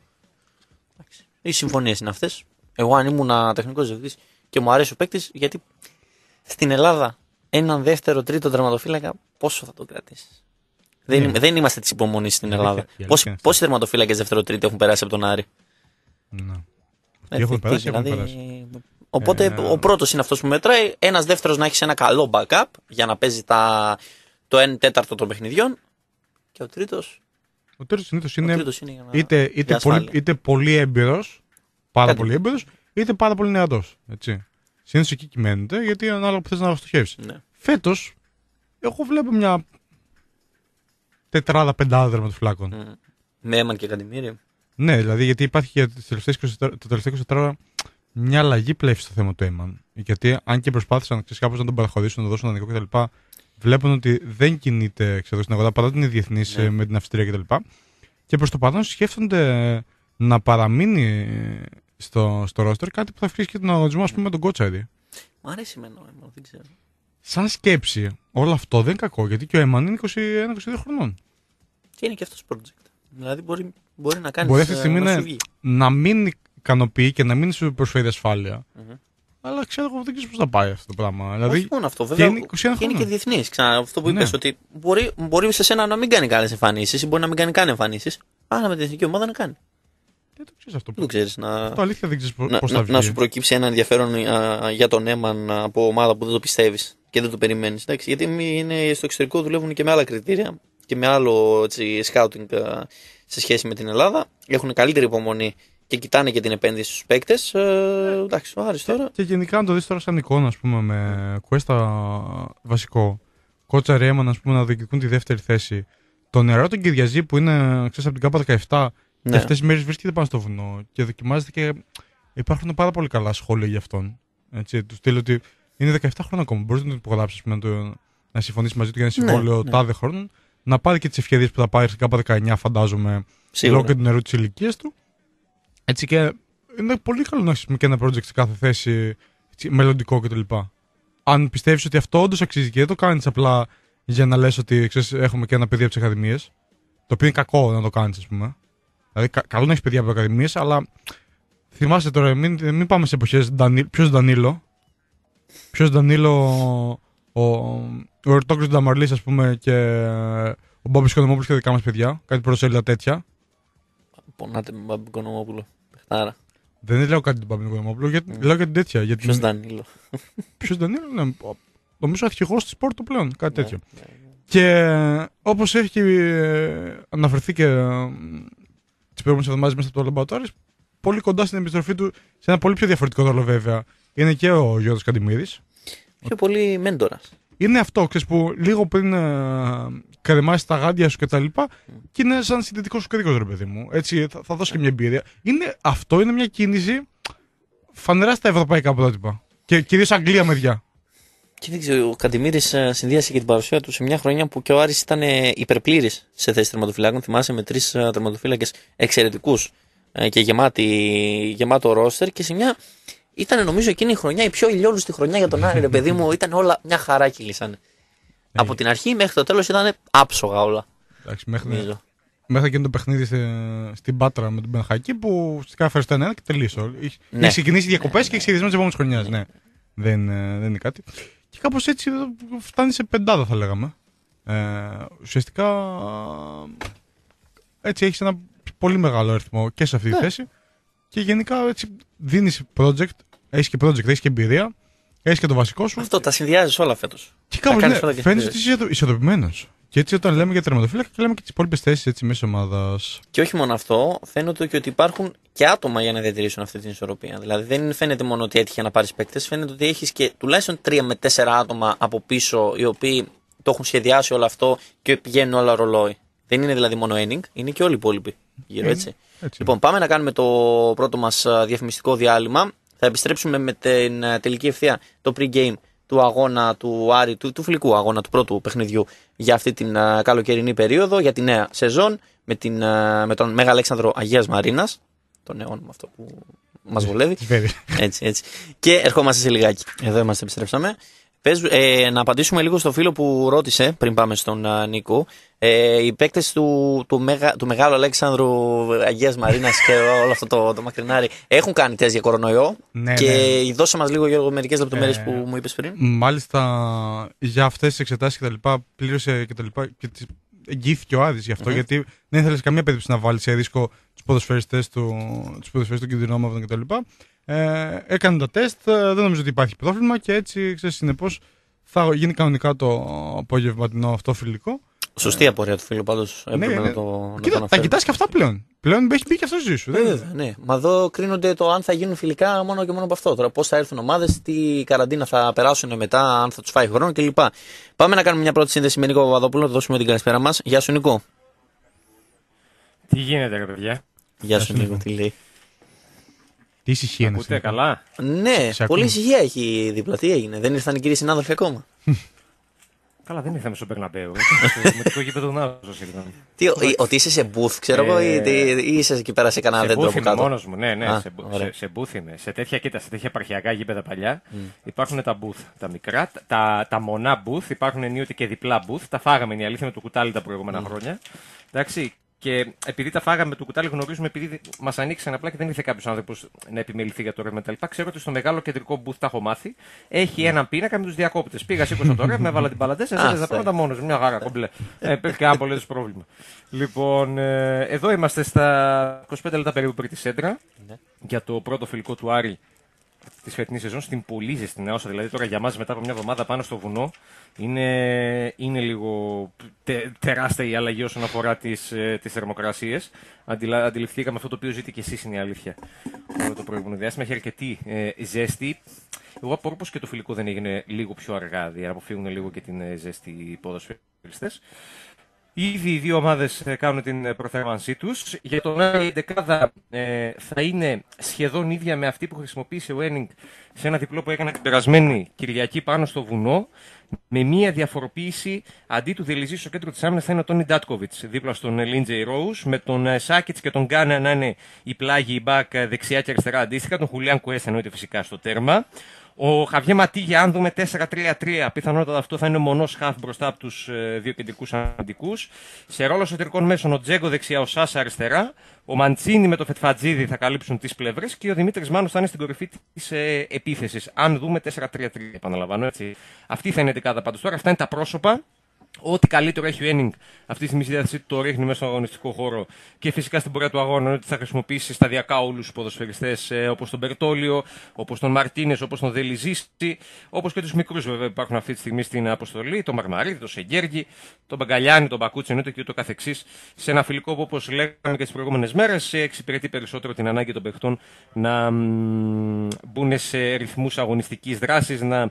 Οι συμφωνίες είναι αυτές. Εγώ αν ήμουν τεχνικός διευθυντής και μου αρέσει ο παίκτης, γιατί στην Ελλάδα έναν δεύτερο, τρίτο τερματοφύλακα, πόσο θα το κρατήσεις. Ναι. Δεν, είμαστε της υπομονής στην Ελλάδα. Πόσοι, πόσοι τερματοφύλακες δεύτερο, τρίτο έχουν περάσει από τον Άρη. Ναι. Ε, έχουν περάσει, δηλαδή... έχουν περάσει. Οπότε ε, ναι. ο πρώτος είναι αυτός που μετράει. Ένας δεύτερος να έχεις ένα καλό backup για να παίζει τα... το 1 τέταρτο των παιχνιδιών. Και ο τρίτος. Ο τρίτος συνήθως είναι, είναι είτε, είτε, πολύ, είτε πολύ έμπειρος, πάρα πολύ έμπειρος, είτε πάρα πολύ νεαρός. Έτσι. Συνήθως εκεί κυμαίνεται, γιατί ανάλογα που θες να στοχεύσει. Ναι. Φέτος, εγώ βλέπω μια τετράδα πεντάδα φλάκων. Mm. αίμα και εκατομμύριο. Ναι, δηλαδή γιατί υπάρχει για τα τελευταία 24 μια αλλαγή πλεύση στο θέμα του Έμαν. Γιατί αν και προσπάθησαν κάπως να τον παραχωρήσουν, να τον δώσουν δανεικό κτλ. Βλέπουν ότι δεν κινείται ξέρω, στην αγορά παρά ότι είναι διεθνής ναι. ε, με την Αυστρία κτλ. Και, και προς το παρόν σκέφτονται να παραμείνει ε, στο, στο roster, κάτι που θα αφήσει και τον αγωνισμό, ας πούμε, με τον Κότσαρη. Μου αρέσει εμένα ο ε, Έμαν, δεν ξέρω. Σαν σκέψη, όλο αυτό δεν είναι κακό, γιατί και ο Έμαν είναι 21-22 χρονών. Και είναι και αυτός project. Δηλαδή μπορεί, μπορεί να κάνεις. Μπορεί αυτή τη ε, στιγμή να, να μην ικανοποιεί και να μην σου προσφέρει ασφάλεια. Mm-hmm. Αλλά ξέρω εγώ δεν ξέρω πώς θα πάει αυτό το πράγμα. Δηλαδή, Όχι δηλαδή, μόνο αυτό, βέβαια. Και είναι, και, είναι και διεθνής. Ξανά αυτό που ναι. ότι μπορεί, μπορεί σε σένα να μην κάνει καλές εμφανίσεις ή μπορεί να μην κάνει καν εμφανίσεις, αλλά με την εθνική ομάδα να κάνει. Ε, δεν το ξέρεις αυτό. Δεν να... Αυτό αλήθεια δεν ξέρεις πώς θα βγει. Να σου προκύψει ένα ενδιαφέρον α, για τον Έμαν από ομάδα που δεν το πιστεύεις και δεν το περιμένεις. Γιατί είναι, στο εξωτερικό δουλεύουν και με άλλα κριτήρια και με άλλο έτσι, σκάουτινγκ σε σχέση με την Ελλάδα. Έχουν καλύτερη υπομονή και κοιτάνε και την επένδυση στους παίκτες. Ε, εντάξει, ο Άρης τώρα. Και, και γενικά, αν το δεις τώρα σαν εικόνα, ας πούμε, με κουέστα βασικό, κότσα ρέμα να πούμε, τη δεύτερη θέση. Το νερό τον Κυριαζή που είναι από την ΚΑΠΑ 17 ναι. αυτέ τι μέρες βρίσκεται πάνω στο βουνό και δοκιμάζεται και υπάρχουν πάρα πολύ καλά σχόλια για αυτόν. Έτσι, του στείλω ότι είναι 17 χρόνια ακόμα. Μπορείς να το υπογράψει να, το, συμφωνήσεις μαζί του για ένα ναι, συμβόλαιο ναι, τάδε ναι. Να πάρει και τις ευκαιρίες που θα πάρει σε κάπα 19, φαντάζομαι, Σίγουρα. λόγω και του νερού της ηλικίας του. Έτσι και είναι πολύ καλό να έχεις και ένα project σε κάθε θέση έτσι, μελλοντικό κτλ. Αν πιστεύεις ότι αυτό όντως αξίζει και δεν το κάνεις απλά για να λες ότι έχουμε και ένα παιδί από τις ακαδημίες. Το οποίο είναι κακό να το κάνεις, ας πούμε. Δηλαδή, κα, καλό να έχεις παιδιά από ακαδημίες, αλλά θυμάστε τώρα, μην, μην πάμε σε εποχές. Ποιο Ντανίλο. Ποιος Δανίλο. Ο, ο Νταμαρλής, ας πούμε, και ο Μπόμπη Κονομόπουλος και δικά μας παιδιά. Κάτι προσέλιδα τέτοια. Πονάτε με Μπάμπη Κονομόπουλο. Άρα. Δεν λέω κάτι τον Μπάμπη Κονομόπουλο, γιατί, mm. λέω για την τέτοια. Γιατί... Ποιος Δανείλο. Ποιο Δανείλο, ναι. Νομίζω αρχηγός της Πόρτο πλέον, κάτι ναι, τέτοιο. Ναι, και όπως έχει ε, αναφερθεί και ε, τις προηγούμενες εβδομάδες μέσα από το Λαμπατόρι, πολύ κοντά στην επιστροφή του σε ένα πολύ πιο διαφορετικό ρόλο βέβαια. Είναι και ο Γιώργος Καντιμίδης. Πιο πολύ μέντορας. Είναι αυτό, ξέρεις που λίγο πριν ε, κρεμάσει τα γάντια σου κτλ. Και, και είναι σαν συντηρητικός σου κρίκος, ρε παιδί μου. Έτσι, θα, θα δώσει και μια εμπειρία. Είναι, αυτό είναι μια κίνηση φανερά στα ευρωπαϊκά πρότυπα. Και κυρίως Αγγλία μεριά. Και ο Καντιμήρης ε, συνδύασε και την παρουσία του σε μια χρονιά που και ο Άρης ήταν ε, υπερπλήρης σε θέση τερματοφυλάκων. Θυμάσαι με τρεις ε, τερματοφύλακες εξαιρετικούς και γεμάτο ρόστερ και σε μια. Ήταν νομίζω εκείνη η χρονιά, η πιο ηλιόλουστη χρονιά για τον Άρη, ρε παιδί μου. Ήταν όλα μια χαρά κυλήσανε. Ναι. Από την αρχή μέχρι το τέλος ήταν άψογα όλα. Εντάξει, μέχρι, νομίζω. μέχρι εκείνο το παιχνίδι σε, στην Πάτρα με τον Πενχακή που στην φέρει το 1 και τελείωσε. Ναι. Έχει ξεκινήσει διακοπές και έχει σχεδιασμό τη επόμενη χρονιά. Ναι. ναι. Δεν, δεν είναι κάτι. Και κάπως έτσι φτάνει σε πεντάδα, θα λέγαμε. Ε, ουσιαστικά έτσι έχεις ένα πολύ μεγάλο αριθμό και σε αυτή τη ναι. θέση και γενικά έτσι δίνεις project, έχεις και project, έχεις και εμπειρία, έχεις και το βασικό σου. Αυτό, τα συνδυάζεις όλα φέτος. Και κάπως ναι, φαίνεται ότι είσαι ισορροπημένος. Και έτσι όταν λέμε για τερματοφύλακα και λέμε και τις υπόλοιπες θέσεις μέσα ομάδας. Και όχι μόνο αυτό, φαίνεται και ότι υπάρχουν και άτομα για να διατηρήσουν αυτή την ισορροπία. Δηλαδή δεν φαίνεται μόνο ότι έτυχε να πάρεις παίκτες, φαίνεται ότι έχεις και τουλάχιστον τρία με τέσσερα άτομα από πίσω οι οποίοι το έχουν σχεδιάσει όλο αυτό και πηγαίνουν όλα ρολόι. Δεν είναι δηλαδή μόνο ένινγκ, είναι και όλοι οι υπόλοιποι γύρω, έτσι. έτσι. Λοιπόν, πάμε να κάνουμε το πρώτο μας διαφημιστικό διάλειμμα. Θα επιστρέψουμε με την τελική ευθεία το pre-game του αγώνα του Άρη, του, του φιλικού αγώνα του πρώτου παιχνιδιού για αυτή την ε, καλοκαιρινή περίοδο, για τη νέα σεζόν με, την, ε, με τον Μέγα Αλέξανδρο Αγίας Μαρίνας, τον μου αυτό που μας βολεύει. έτσι, έτσι. Και ερχόμαστε σε λιγάκι. Εδώ είμαστε, επιστρέψαμε. Πες, ε, να απαντήσουμε λίγο στο φίλο που ρώτησε πριν πάμε στον ε, Νίκο. Ε, οι παίκτες του, του, μεγα, του μεγάλου Αλέξανδρου Αγίας Μαρίνας και όλο αυτό το, το μακρινάρι έχουν κάνει τεστ για κορονοϊό. Ναι, και ναι. δώσε μας λίγο, Γιώργο, μερικές λεπτομέρειες ε, που μου είπες πριν. Μάλιστα, για αυτές τις εξετάσεις και τα λοιπά, πλήρωσε και τα λοιπά. Και τις, εγγύθηκε ο Άδης γι' αυτο γιατί δεν ήθελες καμία περίπτωση να βάλει σε ρίσκο τους ποδοσφαιριστές του, τους ποδοσφαιριστές του λοιπά. κτλ. Ε, έκανε τα τεστ, ε, δεν νομίζω ότι υπάρχει πρόβλημα και έτσι, ξέρεις, πως θα γίνει κανονικά το απόγευμα αυτό φιλικό. Σωστή ε, απορία του φίλου πάντως. Ναι, ναι. να το, τα κοιτάς και αυτά πλέον. Πλέον έχει μπει και αυτό ζήσου σου. Ναι, ναι. Μα εδώ κρίνονται το αν θα γίνουν φιλικά μόνο και μόνο από αυτό. Τώρα πώς θα έρθουν ομάδες, τι καραντίνα θα περάσουν μετά, αν θα τους φάει χρόνο κλπ. Πάμε να κάνουμε μια πρώτη σύνδεση με Νίκο Παπαδόπουλο, να δώσουμε την καλησπέρα μας. Γεια σου Νίκο. Τι γίνεται, ρε παιδιά. Γεια σου Νίκο, τι λέει. Τι ησυχία είναι. αυτή. καλά. Ναι, πολύ ησυχία έχει δίπλα. Τι έγινε, δεν ήρθαν οι κύριοι συνάδελφοι ακόμα. Καλά, δεν ήρθαμε στο Περναμπέο. Με το γήπεδο των σα Τι, ότι είσαι σε booth, ξέρω εγώ, ή ε, είσαι εκεί πέρα σε κανένα δέντρο που κάτω. μόνος μου, ναι, ναι, σε booth είμαι. Σε τέτοια, κοίτα, σε τέτοια επαρχιακά γήπεδα παλιά mm. υπάρχουν τα booth, τα μικρά, τα, μονά booth, υπάρχουν ενίοτε και διπλά booth. Τα φάγαμε, είναι η αλήθεια, με το κουτάλι τα προηγούμενα mm. χρόνια. Εντάξει, και επειδή τα φάγαμε το κουτάλι, γνωρίζουμε επειδή μας ανοίξαν απλά και δεν ήρθε κάποιος άνθρωπος να επιμεληθεί για το ρεύμα κτλ. Ξέρω ότι στο μεγάλο κεντρικό booth τα έχω μάθει. Έχει ναι. έναν πίνακα με τους διακόπτες. Πήγα, σήκωσα το ρεύμα, έβαλα την παλαντέσα, έδωσα τα πράγματα μόνος. Μια γάρα κομπλέ. Ε, υπήρχε και πολύ πρόβλημα. Λοιπόν, ε, εδώ είμαστε στα 25 λεπτά περίπου πριν τη σέντρα ναι. για το πρώτο φιλικό του Άρη τη φετινή σεζόν στην πολύ ζεστή νεόσα. Ναι, δηλαδή τώρα για μας μετά από μια εβδομάδα πάνω στο βουνό είναι, είναι λίγο τε, τεράστια η αλλαγή όσον αφορά τις ε, θερμοκρασίες. Αντιλα, αντιληφθήκαμε αυτό το οποίο ζείτε και εσείς είναι η αλήθεια. το προηγούμενο διάστημα έχει αρκετή ε, ζέστη. Εγώ απορώ και το φιλικό δεν έγινε λίγο πιο αργά, δηλαδή αποφύγουν λίγο και την ε, ζέστη οι Ήδη οι δύο ομάδες ε, κάνουν την ε, προθέρμανσή τους. Για τον Άρη, η δεκάδα ε, θα είναι σχεδόν ίδια με αυτή που χρησιμοποίησε ο Ένιγκ σε ένα διπλό που έκανε την περασμένη Κυριακή πάνω στο βουνό. Με μία διαφοροποίηση αντί του Δελιζή στο κέντρο της άμυνας θα είναι ο Τόνι Ντάτκοβιτ δίπλα στον Λίντζεϊ Ρόους, με τον Σάκετ και τον Γκάνα να είναι η πλάγη, η μπακ δεξιά και αριστερά αντίστοιχα, τον Χουλιάν Κουέστα εννοείται φυσικά στο τέρμα. Ο Χαβιέ Ματίγια, αν δούμε 4-3-3, πιθανότατα αυτό θα είναι μονός χαφ μπροστά από τους ε, δύο κεντρικούς αμυντικούς. Σε ρόλο εσωτερικών μέσων ο Τζέγκο δεξιά, ο Σάσα αριστερά. Ο Μαντσίνη με το Φετφατζίδη θα καλύψουν τις πλευρές και ο Δημήτρης Μάνος θα είναι στην κορυφή της ε, επίθεσης. Αν δούμε 4-3-3, επαναλαμβάνω έτσι. Αυτή θα είναι η δεκάδα πάντως τώρα. Αυτά είναι τα πρόσωπα. Ό,τι καλύτερο έχει ο Ένινγκ αυτή τη στιγμή στη διάθεσή του το ρίχνει μέσα στον αγωνιστικό χώρο και φυσικά στην πορεία του αγώνα ότι θα χρησιμοποιήσει σταδιακά όλους τους ποδοσφαιριστές ε, όπως τον Περτόλιο, όπως τον Μαρτίνες, όπως τον Δελιζίστη, όπως και τους μικρούς βέβαια που υπάρχουν αυτή τη στιγμή στην αποστολή, τον Μαρμαρίδη, τον Σεγγέργη, τον Μπαγκαλιάνη, τον Μπακούτσι, και ούτω καθεξής. Σε ένα φιλικό που όπως λέγαμε και τις προηγούμενες μέρες ε, εξυπηρετεί περισσότερο την ανάγκη των παιχτών να μπουν σε ρυθμούς αγωνιστικής δράσης, να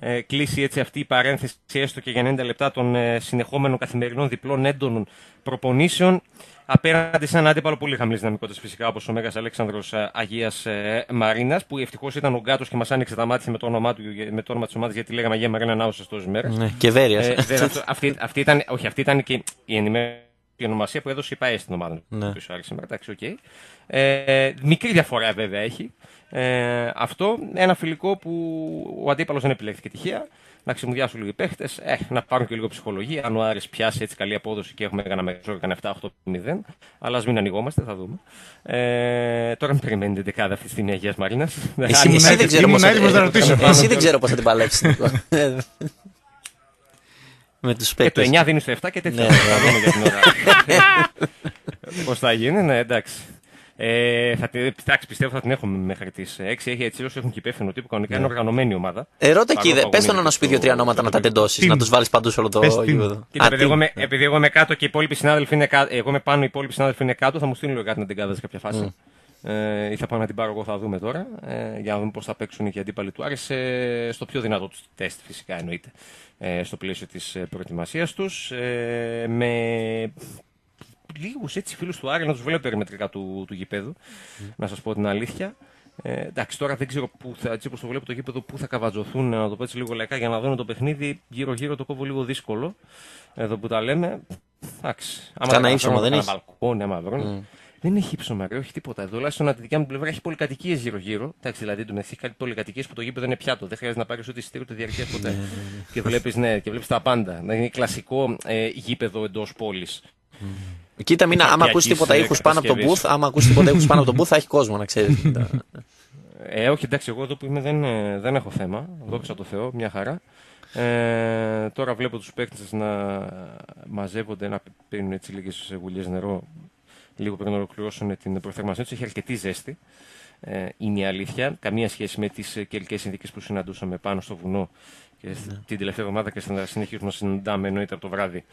ε, κλείσει έτσι αυτή η παρένθεση έστω και για 90 λεπτά των ε, συνεχόμενων καθημερινών διπλών έντονων προπονήσεων απέναντι σε έναν αντίπαλο πολύ χαμηλής δυναμικότητας φυσικά όπως ο Μέγας Αλέξανδρος ε, Αγίας ε, Μαρίνας, που ευτυχώς ήταν ο γκάτος και μας άνοιξε τα μάτια με το όνομά του με το όνομα της ομάδας, γιατί λέγαμε Αγία Μαρίνα Νάουσα τόσες μέρες. Ναι, και βέρειας. Ε, αυτή, αυτή, ήταν, όχι, αυτή ήταν και η ενημέρωση η ονομασία που έδωσε η ΠΑΕ στην ομάδα του ναι. Σουάρη σήμερα. Εντάξει, okay. ε, μικρή διαφορά βέβαια έχει. Ε, αυτό ένα φιλικό που ο αντίπαλος δεν επιλέχθηκε τυχαία. Να ξεμουδιάσουν λίγο οι παίχτες, ε, να πάρουν και λίγο ψυχολογία. Αν ο Άρης πιάσει έτσι καλή απόδοση και εχουμε ενα κανένα μεγάλο κανένα 7-8-0. Αλλά ας μην ανοιγόμαστε, θα δούμε. Ε, τώρα μην περιμένετε δεκάδα αυτή της στιγμή Αγία Μαρίνας. Εσύ, εσύ δεν ξέρω πώς θα την παλέψει. με τους το 9 δίνεις το 7 και τέτοια. Ναι, ναι, θα δούμε για την ώρα. Πώς θα γίνει, ναι, εντάξει. Ε, θα την, εντάξει, πιστεύω θα την έχουμε μέχρι τις 6. Έχει έτσι όσο έχουν και υπεύθυνο τύπο. Κανονικά είναι ναι. οργανωμένη ομάδα. Ερώτα εκεί. Πε τον να σου πει δύο-τρία νόματα να τα τεντώσει, να τους βάλεις παντού όλο το γήπεδο. Επειδή εγώ είμαι κάτω και οι υπόλοιποι συνάδελφοι είναι κάτω, εγώ πάνω, οι υπόλοιποι συνάδελφοι είναι κάτω, θα μου στείλουν λίγο κάτι να την σε κάποια φάση ε, ή θα πάω να την πάρω εγώ, θα δούμε τώρα, ε, για να δούμε πώς θα παίξουν και οι αντίπαλοι του Άρη στο πιο δυνατό τους τεστ, φυσικά εννοείται, ε, στο πλαίσιο της ε, προετοιμασίας τους. Ε, με λίγους έτσι φίλους του Άρη να τους βλέπω περιμετρικά του, του γηπέδου, mm. να σας πω την αλήθεια. Ε, εντάξει, τώρα δεν ξέρω πού θα, έτσι όπως το βλέπω το γήπεδο, πού θα καβατζωθούν, να το πω έτσι λίγο λαϊκά, για να δουν το παιχνίδι. Γύρω-γύρω το κόβω λίγο δύσκολο, εδώ που τα λέμε. Εντάξει, άμα Κάνα δεν είναι. Ένα μπαλκόνι, άμα δεν δεν έχει ψωμαρίο, όχι τίποτα. Εδώ, τουλάχιστον από τη δικιά μου πλευρά, έχει πολυκατοικίες γύρω-γύρω. Εντάξει, δηλαδή του κάτι πολυκατοικίες που το γήπεδο είναι πιάτο. Δεν χρειάζεται να πάρεις ούτε εισιτήριο ούτε διαρκεία ποτέ. Ναι, ναι, ναι. και βλέπεις ναι, τα πάντα. Να είναι κλασικό ε, γήπεδο εντός πόλης. Ε, κοίτα, μην, ε, άμα ακούσει τίποτα ήχους πάνω από το booth, άμα ακούσει τίποτα ήχους πάνω από το booth, θα έχει κόσμο να ξέρεις. ε, όχι, εντάξει, εγώ εδώ που είμαι δεν, ε, δεν έχω θέμα. Δόξα τω Θεώ, μια χαρά. Ε, τώρα βλέπω τους παίκτες να μαζεύονται, να πίνουν έτσι λίγες γουλιές νερό λίγο πριν ολοκληρώσουν την προθερμασία τους. Έχει αρκετή ζέστη. Ε, είναι η αλήθεια. Καμία σχέση με τις ε, καιρικέ συνθήκες που συναντούσαμε πάνω στο βουνό και ναι. την τελευταία εβδομάδα και στην συνεχίζουμε να συναντάμε εννοείται από το βράδυ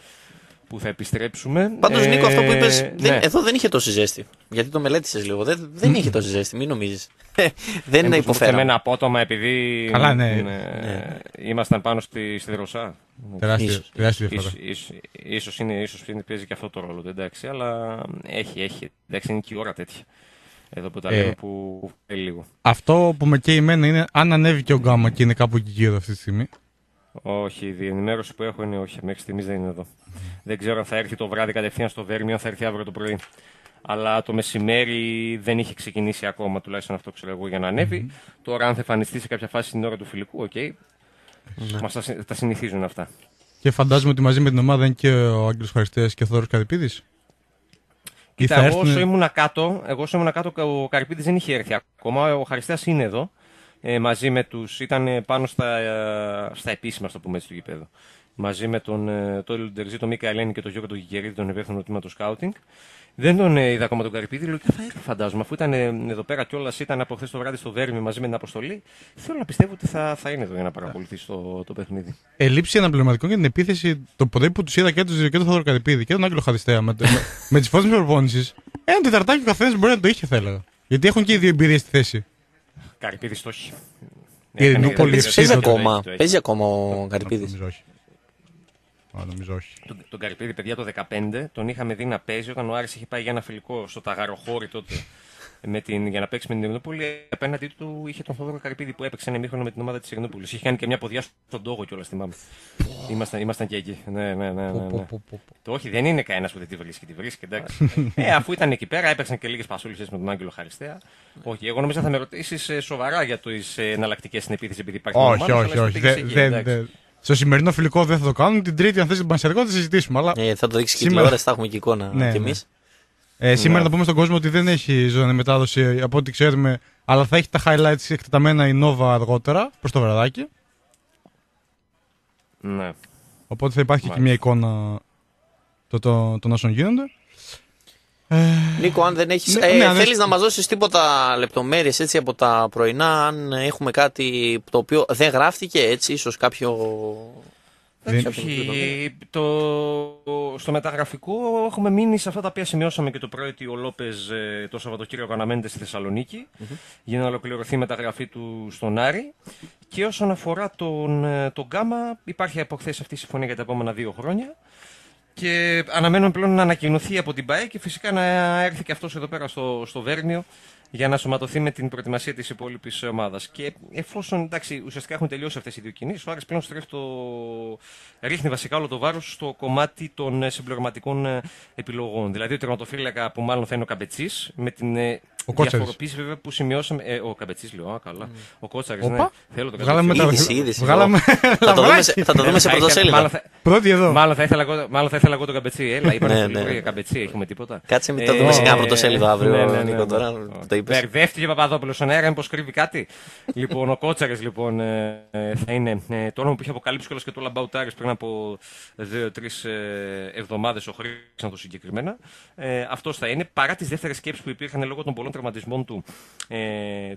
που θα επιστρέψουμε. Πάντως, ε, Νίκο, αυτό που είπες. Ε, ναι. Εδώ δεν είχε τόση ζέστη. Γιατί το μελέτησες λίγο. Δεν, δεν είχε τόση ζέστη, μην νομίζεις. δεν είναι υποφέρον. ένα απότομα, επειδή. Καλά, ναι. Ε, ναι. Ήμασταν πάνω στη, στη δροσά. Τεράστιο, τεράστιο σω είναι, παίζει και αυτό το ρόλο, εντάξει, αλλά έχει, έχει. Εντάξει, είναι και η ώρα τέτοια. Εδώ που τα ε, λέω που, που λίγο. Αυτό που με καίει εμένα είναι αν ανέβει ο Γκάμα και είναι κάπου εκεί γύρω αυτή τη στιγμή. Όχι, η ενημέρωση που έχω είναι όχι. Μέχρι στιγμής δεν είναι εδώ. Δεν ξέρω αν θα έρθει το βράδυ κατευθείαν στο Βέρμιο, αν θα έρθει αύριο το πρωί. Αλλά το μεσημέρι δεν είχε ξεκινήσει ακόμα, τουλάχιστον αυτό ξέρω εγώ, για να ανεβει mm Τώρα, αν θα εμφανιστεί σε κάποια φάση την ώρα του φιλικού, οκ. Okay. Ναι. mm Μας τα, τα συνηθίζουν αυτά. Και φαντάζομαι ότι μαζί με την ομάδα είναι και ο Άγγελος Χαριστέας και ο Θόρο Καρυπίδη. Κοίτα, εγώ όσο ήμουν κάτω, εγώ ήμουν κάτω, ο Καρυπίδης δεν είχε έρθει ακόμα. Ο Χαριστέας είναι εδώ ε, μαζί με τους, ήταν ε, πάνω στα, ε, στα επίσημα, στο πούμε έτσι, του γηπέδου. Μαζί με τον ε, Τόλι τον Μίκα Ελένη και τον Γιώργο τον Γιγερίδη, τον υπεύθυνο τμήματος σκάουτινγκ. Δεν τον είδα ακόμα τον Καρυπίδη, και θα έρθει φαντάζομαι. Αφού ήταν εδώ πέρα κιόλας, ήταν από χθες το βράδυ στο Βέρμι μαζί με την αποστολή. Θέλω να πιστεύω ότι θα, θα είναι εδώ για να παρακολουθήσει το, το παιχνίδι. Ελήψη αναπληρωματικών για την επίθεση το ποτέ που τους είδα και τους και τον Θόδωρο Καρυπίδη και τον Άγγελο Χαριστέα με, με τι φόντες προπόνηση, Ένα τεταρτάκι ο καθένας μπορεί να το είχε, θέλαγα. Γιατί έχουν και οι δύο εμπειρίες στη θέση. Καρυπίδης το έχει. Ε, ναι, ναι, πολύ Παίζει ακόμα. Παίζει ακόμα ο Καρυπίδη. Α, νομίζω όχι. Τον, Καρυπίδη, παιδιά, το 2015 τον είχαμε δει να παίζει όταν ο Άρης είχε πάει για ένα φιλικό στο Ταγαροχώρι τότε με την, για να παίξει με την Εγνόπολη. Απέναντί του είχε τον Θόδωρο Καρυπίδη που έπαιξε ένα μήχρονο με την ομάδα της Εγνόπολη. Είχε κάνει και μια ποδιά στον τόγο κιόλας, θυμάμαι. Ήμασταν, ήμασταν και εκεί. Ναι, ναι, ναι. ναι, ναι. Το όχι, δεν είναι κανένας που δεν τη βρίσκει. Τη βρίσκει, εντάξει. ε, αφού ήταν εκεί πέρα, έπαιξαν και λίγες πασούλε με τον Άγγελο Χαριστέα. όχι, εγώ νομίζω θα με ρωτήσεις ε, σοβαρά για τις ε, εναλλακτικές στην επειδή υπάρχει Όχι, όχι, όχι. στο σημερινό φιλικό δεν θα το κάνουν. Την Τρίτη, αν θες την Πανεσαιρικό, θα συζητήσουμε. Αλλά... Ε, θα το δείξει και σήμερα... τηλεόραση, θα έχουμε και εικόνα ναι, κι εμεί. Ναι. Ε, σήμερα ναι. να πούμε στον κόσμο ότι δεν έχει ζωντανή μετάδοση από ό,τι ξέρουμε, αλλά θα έχει τα highlights εκτεταμένα η Nova αργότερα, προς το βραδάκι. Ναι. Οπότε θα υπάρχει και μια εικόνα των το, το, όσων γίνονται. Ε, Νίκο, αν δεν έχεις. ναι, ναι ε, θέλεις να μας δώσεις τίποτα λεπτομέρειες έτσι από τα πρωινά, αν έχουμε κάτι το οποίο δεν γράφτηκε έτσι, ίσως κάποιο το... Στο μεταγραφικό έχουμε μείνει σε αυτά τα οποία σημειώσαμε και το πρωί ότι ο Λόπες ε, το Σαββατοκύριακο αναμένεται στη θεσσαλονικη mm-hmm. για να ολοκληρωθεί η μεταγραφή του στον Άρη. Και όσον αφορά τον, ε, τον Γκάμα, υπάρχει από χθες αυτή η συμφωνία για τα επόμενα δύο χρόνια. Και αναμένουμε πλέον να ανακοινωθεί από την ΠΑΕ και φυσικά να έρθει και αυτός εδώ πέρα στο, στο Βέρνιο για να σωματωθεί με την προετοιμασία της υπόλοιπης ομάδας. Και εφόσον εντάξει, ουσιαστικά έχουν τελειώσει αυτές οι δύο κινήσεις, ο Άρης πλέον στρέφει το... ρίχνει βασικά όλο το βάρος στο κομμάτι των ε, συμπληρωματικών ε, επιλογών. Δηλαδή, ο τερματοφύλακα που μάλλον θα είναι ο Καμπετσής, με την ε, ο διαφοροποίηση βέβαια που σημειώσαμε. Ε, ο Καμπετσής, λέω, α, καλά. Mm. Ο Κότσαρης, ναι. Θέλω το Βγάλαμε τα Βγάλαμε... θα, το δούμε, θα το δούμε σε πρωτοσέλιδα. Θα... Πρώτη εδώ. Μάλλον θα ήθελα, μάλλον θα εγώ τον Καμπετσή. Έλα, είπαμε ναι, ναι. έχουμε τίποτα. Κάτσε με το δούμε σε κάνα πρωτοσέλιδα αύριο. Ναι, ναι, ναι, ναι είπες. Μπερδεύτηκε Παπαδόπουλος στον αέρα, μήπως κρύβει κάτι. λοιπόν, ο Κότσαρης λοιπόν ε, θα είναι ε, το όνομα που είχε αποκαλύψει κιόλας και το Λαμπαουτάρης πριν από δύο-τρει ε, εβδομάδες ο το συγκεκριμένα. Αυτός θα είναι παρά τις δεύτερες σκέψεις που υπήρχαν λόγω των πολλών τραυματισμών του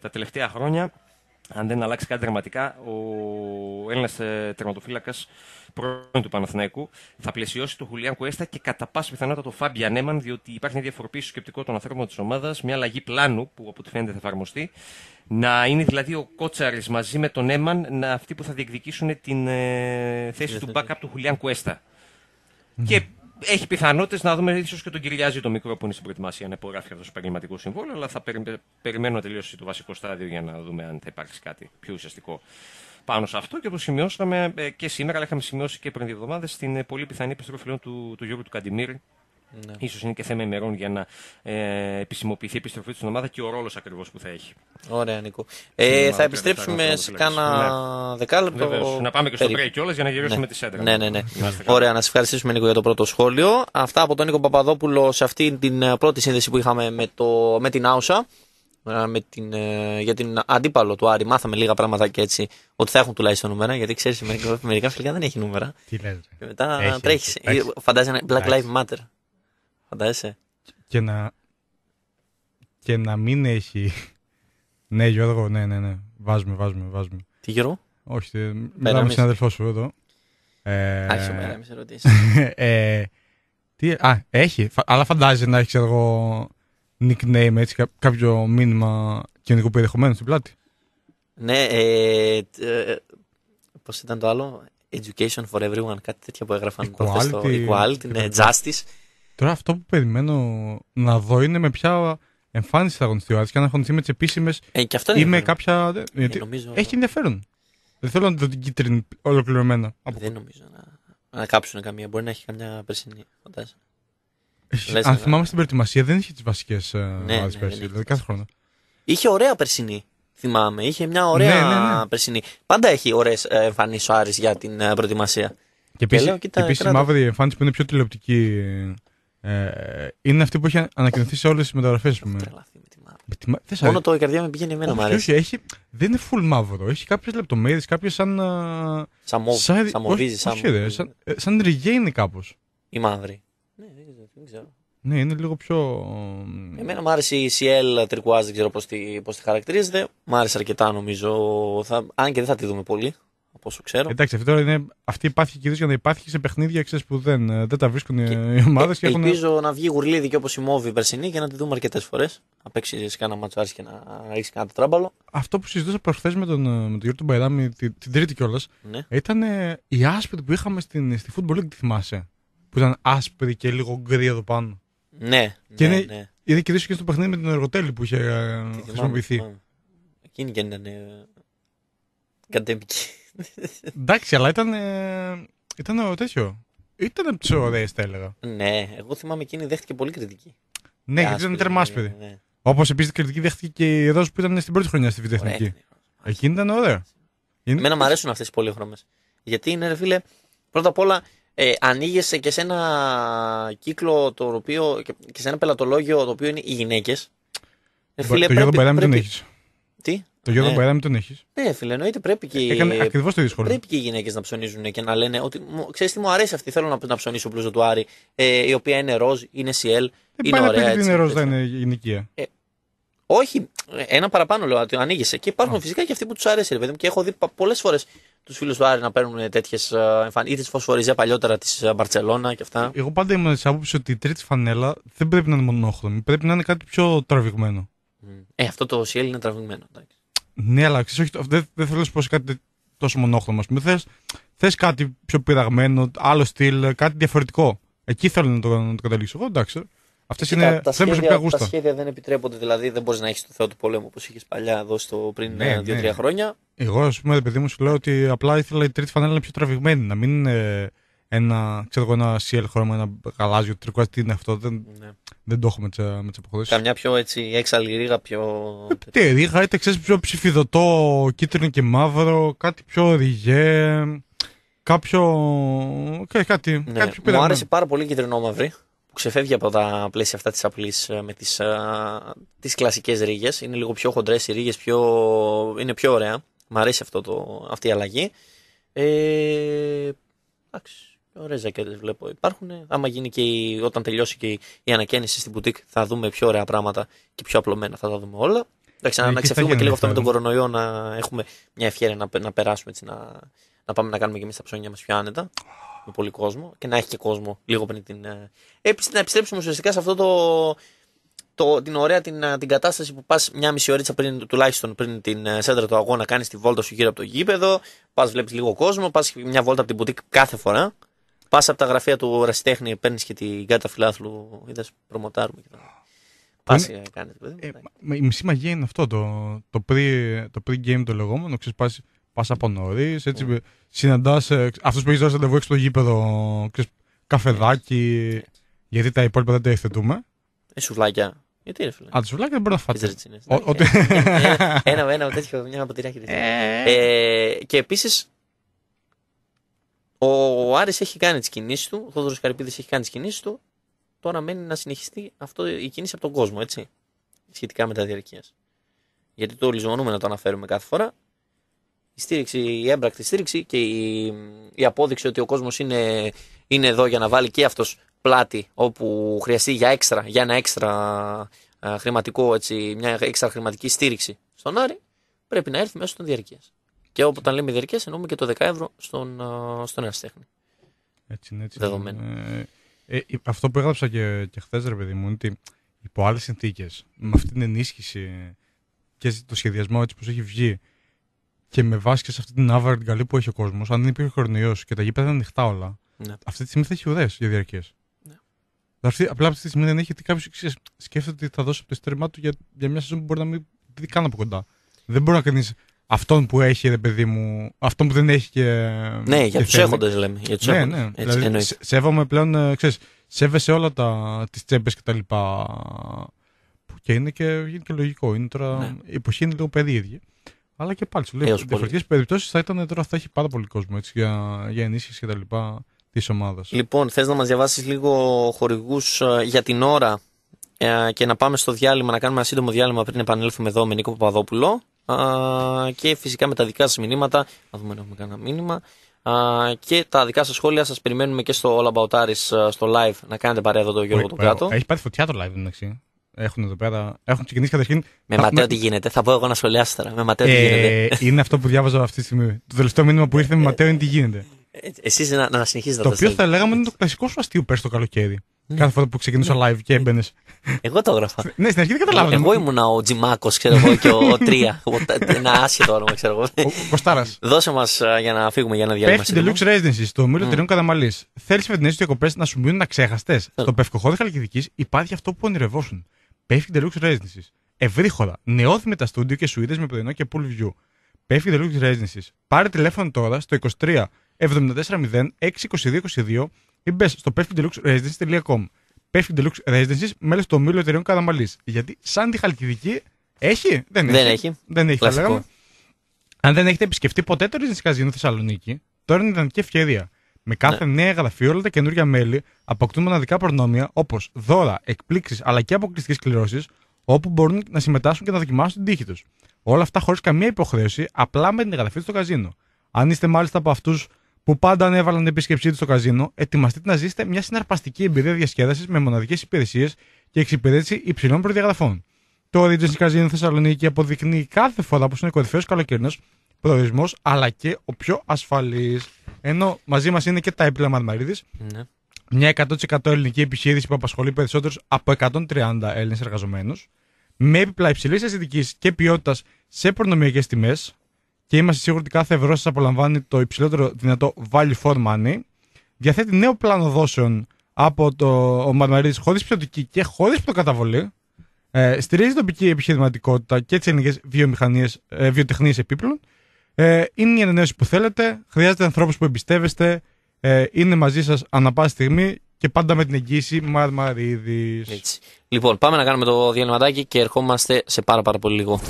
τα τελευταία χρόνια. Αν δεν αλλάξει κάτι δραματικά, ο Έλληνας τερματοφύλακας πρώην του Παναθηναϊκού, θα πλαισιώσει τον Χουλιάν Κουέστα και κατά πάσα πιθανότητα τον Φάμπια Νέμαν, διότι υπάρχει μια διαφοροποίηση στο σκεπτικό των ανθρώπων της ομάδας, μια αλλαγή πλάνου που από ό,τι φαίνεται θα εφαρμοστεί. Να είναι δηλαδή ο Κότσαρης μαζί με τον Νέμαν να αυτοί που θα διεκδικήσουν την ε, θέση του backup του Χουλιάν Κουέστα. Και έχει πιθανότητες να δούμε ίσως και τον Κυριάζη το μικρό που είναι στην προετοιμασία να υπογράφει αυτό το επαγγελματικό συμβόλαιο. Αλλά θα περι... περιμένω να τελειώσει το βασικό στάδιο για να δούμε αν θα υπάρξει κάτι πιο ουσιαστικό πάνω σε αυτό και το σημειώσαμε ε, και σήμερα, αλλά είχαμε σημειώσει και πριν δύο εβδομάδες στην ε, πολύ πιθανή επιστροφή του, του Γιώργου του Καντιμίρη. Ναι. σω είναι και θέμα ημερών για να ε, επισημοποιηθεί η επιστροφή στην ομάδα και ο ρόλος ακριβώς που θα έχει. Ωραία, Νίκο. Ε, θα επιστρέψουμε σε κάνα ναι. δεκάλεπτο. Βεβαίως. Να πάμε και στο break κιόλας για να γυρίσουμε ναι. τη σέντρα. Ναι, ναι, ναι. Ωραία, να σας ευχαριστήσουμε, Νίκο, για το πρώτο σχόλιο. Αυτά από τον Νίκο Παπαδόπουλο σε αυτή την ε, πρώτη σύνδεση που είχαμε με, το, με την Άουσα με την, ε, για την αντίπαλο του Άρη. Μάθαμε λίγα πράγματα και έτσι ότι θα έχουν τουλάχιστον νούμερα. Γιατί ξέρεις, μερικά, μερικά φιλικά δεν έχει νούμερα. Τι λέτε. Και μετά τρέχεις. Ε, φαντάζεσαι ένα Black Lives Matter. Φαντάζεσαι. Και να, και να μην έχει. ναι, Γιώργο, ναι, ναι, ναι. Βάζουμε, βάζουμε, βάζουμε. Τι Γιώργο? Όχι, μιλάμε με συναδελφό σου εδώ. Ε, Άρχισε μέρα, με τι, α, έχει. Αλλά φαντάζεσαι να έχει, εγώ, nickname, έτσι, κάποιο μήνυμα κοινωνικού περιεχομένου στην πλάτη. Ναι, ε, ε, πώς ήταν το άλλο, education for everyone, κάτι τέτοια που έγραφαν equality, στο equality, ναι, justice. Τώρα αυτό που περιμένω να δω είναι με ποια εμφάνιση θα αγωνιστεί ο Άρης και αν αγωνιστεί με τις επίσημες ε, ή με κάποια. Ε, νομίζω... Έχει ενδιαφέρον. Δεν θέλω να δω την κίτρινη ολοκληρωμένα. Δεν νομίζω να, να κάψουν καμία. Μπορεί να έχει καμιά περσινή. Φαντάζομαι. Λες, αν θυμάμαι στην προετοιμασία δεν είχε τις βασικές ε, ναι, ομάδε ναι, πέρσι. Ναι, δηλαδή κάθε χρόνο. Είχε ωραία περσινή. Θυμάμαι. Είχε μια ωραία ναι, ναι, ναι. περσινή. Πάντα έχει ωραίες εμφανίσεις ο Άρης για την ε, προετοιμασία. Και επίσης η μαύρη εμφάνιση που είναι πιο τηλεοπτική. Ε, ε είναι αυτή που έχει ανακοινωθεί σε όλες τις μεταγραφές. με τη μαύρη. Μόνο το η καρδιά μου πηγαίνει εμένα, μου αρέσει. δεν είναι full μαύρο. Έχει κάποιες λεπτομέρειες, κάποιες σαν. σαν. Σαν, σαν, κάπως. Η μαύρη. Ναι, δεν ξέρω. Ναι, είναι λίγο πιο. Εμένα μου άρεσε η CL Τρικουάζ, δεν ξέρω πώς τη, τη χαρακτηρίζεται. Μ' άρεσε αρκετά νομίζω. Θα, αν και δεν θα τη δούμε πολύ, από όσο ξέρω. Εντάξει, αυτή τώρα είναι. Αυτή υπάρχει κυρίω για να υπάρχει σε παιχνίδια ξέρεις, που δεν, ε, δεν τα βρίσκουν ε, και, οι ομάδε. Ε, έχουν... Ελπίζω να βγει γουρλίδι και όπως η Μόβη περσινή για να τη δούμε αρκετές φορές. Να παίξει σε κάνα και να έχει κανένα τράμπαλο. Αυτό που συζητούσα προχθές με τον, ε, με τον Γιώργο Μπαϊράμι την, την Τρίτη κιόλας ναι. ήταν η άσπρη που είχαμε στην, στη Football League, τη θυμάσαι που ήταν άσπρη και λίγο γκρι εδώ πάνω. Ναι, και ναι, είναι, ναι. Είδα και στο παιχνίδι με την εργοτέλη που είχε ε, Τι χρησιμοποιηθεί. Θυμάμαι. Εκείνη και ήταν. Ε, Εντάξει, αλλά ήταν. Ε, ήταν τέτοιο. Ήταν από τις ωραίες, θα έλεγα. Ναι, εγώ θυμάμαι εκείνη δέχτηκε πολύ κριτική. Ναι, ε, γιατί ήταν τέρμα άσπρη. Ναι. ναι, ναι. Όπως επίσης κριτική δέχτηκε και η Ρόζ που ήταν στην πρώτη χρονιά στη Βιτεχνική. Εκείνη ήταν ωραία. Εμένα μου αρέσουν αυτές οι πολύχρωμες. Γιατί είναι, ρε φίλε, πρώτα απ' όλα ε, ανοίγεσαι και σε ένα κύκλο το οποίο, και σε ένα πελατολόγιο το οποίο είναι οι γυναίκες. Ε, το Γιώργο Μπαϊράμι τον έχεις. Τι? Το Γιώργο ναι. Μπαϊράμι τον έχεις. Ναι, φίλε, εννοείται πρέπει και, το Πρέπει και οι γυναίκες να ψωνίζουν και να λένε ότι ξέρεις τι μου αρέσει αυτή. Θέλω να, να ψωνίσω πλούζο του Άρη, ε, η οποία είναι ροζ, είναι CL, Ε, είναι ωραία. Δεν είναι ροζ, δεν είναι γυναικεία. Ε, όχι, ένα παραπάνω λέω, ότι ανοίγεσαι. Και υπάρχουν φυσικά και αυτοί που τους αρέσει, ρε μου. Και έχω δει πολλές φορές τους φίλους του Άρη να παίρνουν τέτοιες εμφανίσει ή τη φωσφοριζέ παλιότερα της ε, Μπαρσελόνα και αυτά. Ε, εγώ πάντα ήμουν της άποψης ότι η τρίτη φανέλα δεν πρέπει να είναι μονόχρωμη. Πρέπει να είναι κάτι πιο τραβηγμένο. Ε, αυτό το CL είναι τραβηγμένο. Εντάξει. Ναι, αλλά ξέρεις, όχι, δεν, δεν θέλω να σου πω κάτι τόσο μονόχρωμο. Θες θες, κάτι πιο πειραγμένο, άλλο στυλ, κάτι διαφορετικό. Εκεί θέλω να το, να το καταλήξω. Εγώ εντάξει. Αυτές είναι τα, σχέδια, τα σχέδια δεν επιτρέπονται, δηλαδή δεν μπορείς να έχεις το θεό του πολέμου όπως είχες παλιά εδώ στο πριν 2-3 ναι, ε, ναι. χρόνια. Εγώ, ας πούμε, παιδί μου σου λέω ότι απλά ήθελα η τρίτη φανέλα να είναι πιο τραβηγμένη, να μην είναι ένα, ξέρω εγώ, ένα CL χρώμα, ένα γαλάζιο τρικό. Τι είναι αυτό, δεν, ναι. δεν το έχω με τις ε, αποχωρήσει. Καμιά πιο έτσι, έξαλλη ρίγα, πιο. Ε, τι ρίγα, είτε ξέρεις πιο ψηφιδωτό, κίτρινο και μαύρο, κάτι πιο ριγέ. Κάποιο. Κάτι, ναι. κάτι πειραμένο. Μου άρεσε πάρα πολύ κίτρινο κίτρινο-μαύρο, που ξεφεύγει από τα πλαίσια αυτά της απλής ε, με τις κλασικέ τις Είναι λίγο πιο χοντρές οι ρίγες, πιο, είναι πιο ωραία. Μ' αρέσει αυτό το, αυτή η αλλαγή. Ε, εντάξει. Ωραίες ζακέτες βλέπω υπάρχουν. Ε, άμα γίνει και όταν τελειώσει και η, ανακαίνιση στην μπουτίκ, θα δούμε πιο ωραία πράγματα και πιο απλωμένα. Θα τα δούμε όλα. Εντάξει, να, ε, να ξεφύγουμε και λίγο αυτό με τον κορονοϊό, να έχουμε μια ευχαίρεια να, περάσουμε έτσι, να, να πάμε να κάνουμε και εμείς τα ψώνια μας πιο άνετα. Με πολύ κόσμο και να έχει και κόσμο λίγο πριν την. Ε, να επιστρέψουμε ουσιαστικά σε αυτό το το, την ωραία την, την κατάσταση που πας μια μισή ώρα πριν, τουλάχιστον πριν την ε, σέντρα του αγώνα, κάνεις τη βόλτα σου γύρω από το γήπεδο, πας βλέπεις λίγο κόσμο, πας μια βόλτα από την μπουτίκ κάθε φορά. Πας από τα γραφεία του Ρασιτέχνη, παίρνεις και την κάρτα φιλάθλου, είδες προμοτάρουμε κτλ. Πάση κάνει. Η μισή μαγεία είναι αυτό το, το, pre, το pre-game το λεγόμενο. Ξέρεις, πας, από νωρίς, έτσι. Mm. Ναι. Συναντάς ε, αυτού που έχεις δώσει ραντεβού έξω στο γήπεδο, ξέρεις, καφεδάκι. Ναι. Γιατί τα υπόλοιπα δεν τα ευθετούμε. Ε, γιατί ρε φίλε. Α, δεν μπορεί να φάτε. Ε, ένα, ένα τέτοιο, μια ποτηράκι. Ε, ε, και επίσης ο Άρης έχει κάνει τις κινήσεις του, ο Θόδωρος Καρυπίδης έχει κάνει τις κινήσεις του. Τώρα μένει να συνεχιστεί αυτό, η κίνηση από τον κόσμο, έτσι. Σχετικά με τα διαρκείας. Γιατί το λησμονούμε να το αναφέρουμε κάθε φορά. Η, στήριξη, η έμπρακτη στήριξη και η, η απόδειξη ότι ο κόσμος είναι, είναι εδώ για να βάλει και αυτός πλάτη όπου χρειαστεί για, έξτρα, για ένα έξτρα ε, χρηματικό, έτσι, μια έξτρα χρηματική στήριξη στον Άρη, πρέπει να έρθει μέσω των διαρκείας. Και όπου όταν λέμε διαρκείας εννοούμε και το 10 ευρώ στον, ε, στον τέχνη. Έτσι είναι, έτσι Ε, ε, αυτό που έγραψα και, και χθες, ρε παιδί μου, είναι ότι υπό άλλες συνθήκες, με αυτή την ενίσχυση και το σχεδιασμό έτσι πως έχει βγει και με βάση και σε αυτή την άβαρη την καλή που έχει ο κόσμος, αν δεν υπήρχε χρονιό και τα γήπεδα ήταν ανοιχτά όλα, ναι. αυτή τη στιγμή θα έχει ουδέ για διαρκέ. Δηλαδή, απλά αυτή τη στιγμή δεν γιατί κάποιος. Σκέφτεται ότι θα δώσει από το ιστορήμά του για, για μια σεζόν που μπορεί να μην δει καν από κοντά. Δεν μπορεί να κάνεις αυτόν που έχει, ρε παιδί μου, αυτόν που δεν έχει και. Ναι, για τους έχοντες λέμε. Για τους ναι, έχοντες. ναι. Έτσι, δηλαδή, σέβομαι πλέον, ε, ξέρεις, σέβεσαι όλα τα, τις τσέπες και τα λοιπά. Που και είναι και, είναι και λογικό. Είναι τώρα, ναι. Η εποχή είναι λίγο περίεργη. Αλλά και πάλι σου λέει, σε διαφορετικές περιπτώσεις θα ήταν τώρα, θα έχει πάρα πολύ κόσμο έτσι, για, για ενίσχυση και τα λοιπά της ομάδας. Λοιπόν, θες να μας διαβάσεις λίγο χορηγούς ε, για την ώρα ε, και να πάμε στο διάλειμμα, να κάνουμε ένα σύντομο διάλειμμα πριν επανέλθουμε εδώ με Νίκο Παπαδόπουλο και φυσικά με τα δικά σας μηνύματα, να δούμε αν έχουμε κανένα μήνυμα και τα δικά σας σχόλια σας περιμένουμε και στο All About Aris ε, στο live να κάνετε παρέα εδώ τον Γιώργο του κάτω. Έχει πάρει φωτιά το live εντάξει. Έχουν εδώ πέρα, έχουν ξεκινήσει καταρχήν. Με θα... ματέο τι γίνεται, θα πω εγώ να σχολιάσω τώρα. Με ματέο τι γίνεται. Είναι αυτό που διάβαζα αυτή τη στιγμή. Το τελευταίο μήνυμα που ήρθε με ματέω είναι τι γίνεται. Ε, Εσύ να, να συνεχίζετε Το οποίο θα λέγαμε είναι το κλασικό σου αστείο πέρσι το καλοκαίρι. Ναι. Κάθε φορά που ξεκινούσα ναι. live και έμπαινες. Εγώ το έγραφα. ναι, στην αρχή δεν καταλάβαμε. Εγώ ήμουν ο Τζιμάκος, ξέρω εγώ, και ο Τρία. Ένα άσχετο όνομα, ξέρω εγώ. Κοστάρα. Δώσε μας για να φύγουμε για να διαλέξουμε. Πέφτει Deluxe Residency στο Μήλο mm. Ναι. Τριών Καταμαλή. Θέλεις φετινές διακοπές να σου μείνουν να ξέχαστες. Στο ναι. πευκοχώδη Χαλκιδικής υπάρχει αυτό που ονειρευόσουν. Πέφτει Deluxe Residency. Ευρύχωρα. Νεώθη με τα στούντιο και σουίδε με πρωινό και pool view. Πέφτει Deluxe Residency. Πάρε τηλέφωνο τώρα στο 23 74-0 22 ή μπες στο perfectdeluxeresidences.com. Perfect Deluxe Residences, μέλος του ομίλου εταιρεών Καραμαλή. Γιατί σαν τη Χαλκιδική έχει, δεν έχει. Δεν έχει. Δεν έχει θα λέγαμε. Αν δεν έχετε επισκεφτεί ποτέ το Residence Casino Θεσσαλονίκη, τώρα είναι ιδανική ευκαιρία. Με κάθε ναι. νέα γραφή όλα τα καινούργια μέλη αποκτούν μοναδικά προνόμια όπως δώρα, εκπλήξεις αλλά και αποκλειστικές κληρώσεις, όπου μπορούν να συμμετάσχουν και να δοκιμάσουν την τύχη τους. Όλα αυτά χωρίς καμία υποχρέωση, απλά με την εγγραφή στο καζίνο. Αν είστε μάλιστα από αυτούς που πάντα ανέβαλαν την επίσκεψή τους στο καζίνο, ετοιμαστείτε να ζήσετε μια συναρπαστική εμπειρία διασκέδασης με μοναδικές υπηρεσίες και εξυπηρέτηση υψηλών προδιαγραφών. Το Origins Casino Θεσσαλονίκη αποδεικνύει κάθε φορά πως είναι κορυφαίος καλοκαιρινό προορισμός αλλά και ο πιο ασφαλής. Ενώ μαζί μας είναι και τα έπιπλα Μαρμαρίδη. Ναι. Μια 100% ελληνική επιχείρηση που απασχολεί περισσότερους από 130 Έλληνες εργαζομένους. Με έπιπλα υψηλής αισθητικής και ποιότητας σε προνομιακές τιμές και είμαστε σίγουροι ότι κάθε ευρώ σας απολαμβάνει το υψηλότερο δυνατό value for money. Διαθέτει νέο πλάνο δόσεων από το Μαρμαρίδης χωρίς ποιοτική και χωρίς πρωτοκαταβολή. Ε, στηρίζει τοπική επιχειρηματικότητα και τις ελληνικές ε, βιοτεχνίες επίπλων. Ε, είναι η ανανέωση που θέλετε. Χρειάζεται ανθρώπους που εμπιστεύεστε. Ε, είναι μαζί σας ανα πάση στιγμή και πάντα με την εγγύηση Μαρμαρίδης. Λοιπόν, πάμε να κάνουμε το διαλυματάκι και ερχόμαστε σε πάρα πάρα πολύ λίγο.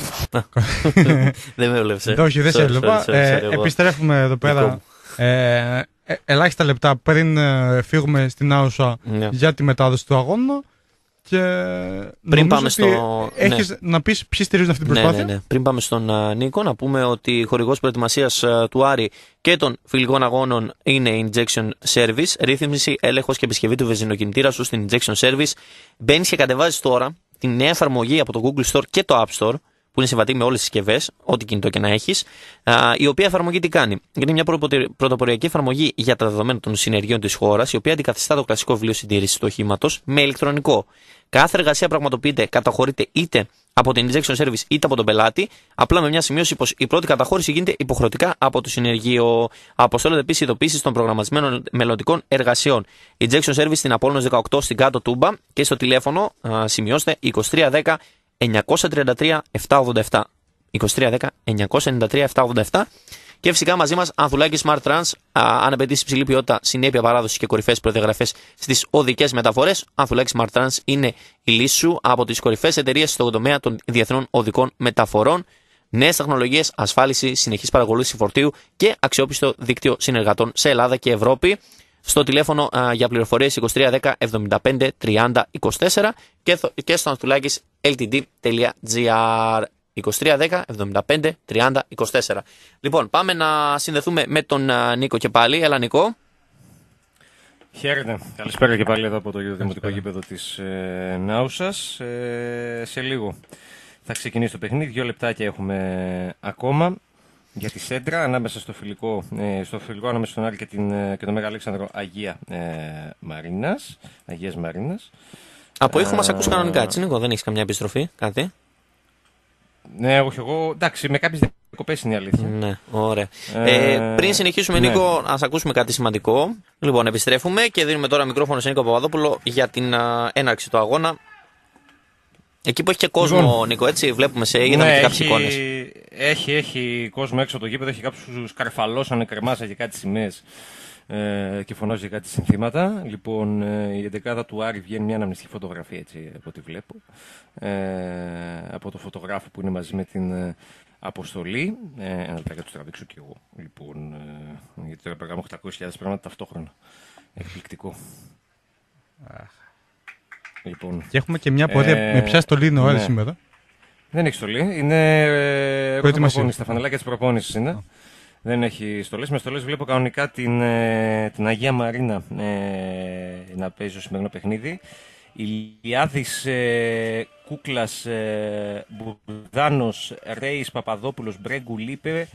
δεν με έβλεψε. Ναι, όχι, δεν σε έβλεπα. Ε, επιστρέφουμε εδώ πέρα. Ε, ε, ελάχιστα λεπτά πριν φύγουμε στην Άουσα ναι. για τη μετάδοση του αγώνα. Και Πριν πάμε στο. Ναι. Έχεις να πεις ποιοι στηρίζουν αυτή την ναι, ναι, προσπάθεια. Ναι, ναι, Πριν πάμε στον Νίκο, να πούμε ότι χορηγός προετοιμασίας του Άρη και των φιλικών αγώνων είναι Injection Service. Ρύθμιση, έλεγχος και επισκευή του βεζινοκινητήρα σου στην Injection Service. Μπαίνεις και κατεβάζεις τώρα την νέα εφαρμογή από το Google Store και το App Store που είναι συμβατή με όλες τις συσκευές, ό,τι κινητό και να έχεις, η οποία εφαρμογή τι κάνει. Είναι μια πρωτοποριακή εφαρμογή για τα δεδομένα των συνεργείων της χώρας, η οποία αντικαθιστά το κλασικό βιβλίο συντήρησης του οχήματος με ηλεκτρονικό. Κάθε εργασία πραγματοποιείται, καταχωρείται είτε από την injection service είτε από τον πελάτη, απλά με μια σημείωση πως η πρώτη καταχώρηση γίνεται υποχρεωτικά από το συνεργείο. Αποστέλλονται επίσης ειδοποίηση των προγραμματισμένων μελλοντικών εργασιών. Injection service στην Απόλυνο 18 στην κάτω τούμπα και στο τηλέφωνο σημειώστε 2310 933-787. 2310-993-787. Και φυσικά μαζί μας Ανθουλάκη Smart Trans. αν απαιτήσει υψηλή ποιότητα, συνέπεια παράδοσης και κορυφαίε προδιαγραφές στις οδικές μεταφορές, Ανθουλάκη Smart Trans είναι η λύση σου από τις κορυφαίε εταιρείες στον τομέα των διεθνών οδικών μεταφορών. Νέες τεχνολογίες, ασφάλιση, συνεχής παρακολούθηση φορτίου και αξιόπιστο δίκτυο συνεργατών σε Ελλάδα και Ευρώπη. Στο τηλέφωνο για πληροφορίες 2310 75 30 24 και, στο Ανθουλάκης ltd.gr 2310 75 30 24. Λοιπόν, πάμε να συνδεθούμε με τον ε, Νίκο και πάλι. Έλα, Νίκο. Χαίρετε. Καλησπέρα και πάλι εδώ από το Δημοτικό Γήπεδο της ε, Νάουσας. Ε, σε λίγο θα ξεκινήσει το παιχνίδι. Δύο λεπτάκια έχουμε ακόμα για τη σέντρα ανάμεσα στο φιλικό, ε, στο φιλικό ανάμεσα στον Άρη και, την, ε, τον Μέγα Αλέξανδρο Αγία ε, Μαρίνας. Αγίας Μαρίνας. Από ήχο μας ακούς κανονικά, έτσι Νίκο, δεν έχεις καμιά επιστροφή, κάτι. Ναι, όχι εγώ. Εντάξει, με κάποιες διακοπές είναι η αλήθεια. Ναι, ωραία. Ε, πριν ε, συνεχίσουμε, Νίκο, ναι. ας ακούσουμε κάτι σημαντικό. Λοιπόν, επιστρέφουμε και δίνουμε τώρα μικρόφωνο σε Νίκο Παπαδόπουλο για την έναρξη του αγώνα. Εκεί που έχει και κόσμο, λοιπόν. Νίκο, έτσι. Βλέπουμε σε είδαμε ναι, και κάποιε εικόνες. Έχει, έχει κόσμο έξω από το γήπεδο, έχει κάποιους καρφαλώσανε κρεμάσα και κάτι σημαίες ε, και φωνάζει κάτι συνθήματα. Λοιπόν, ε, η εντεκάδα του Άρη βγαίνει μια αναμνηστική φωτογραφία, έτσι, από ό,τι βλέπω, ε, από το φωτογράφο που είναι μαζί με την ε, αποστολή. Ε, ένα λεπτάκι του τραβήξω κι εγώ, λοιπόν, ε, γιατί τώρα περνάμε 800.000 πράγματα ταυτόχρονα. Εκπληκτικό. Λοιπόν, και έχουμε και μια πορεία. Ε, με ποια στολή είναι ο Άρης ναι. σήμερα. Δεν έχει στολή. Είναι. Ε, Προετοιμασία. Τα φανελάκια της προπόνησης είναι. Oh. Δεν έχει στολές. Με στολές βλέπω κανονικά την, ε, την Αγία Μαρίνα ε, να παίζει το σημερινό παιχνίδι. Ηλιάδης ε, Κούκλας ε, Μπουρδάνος Ρέη Παπαδόπουλος Μπρέγκου Λίπε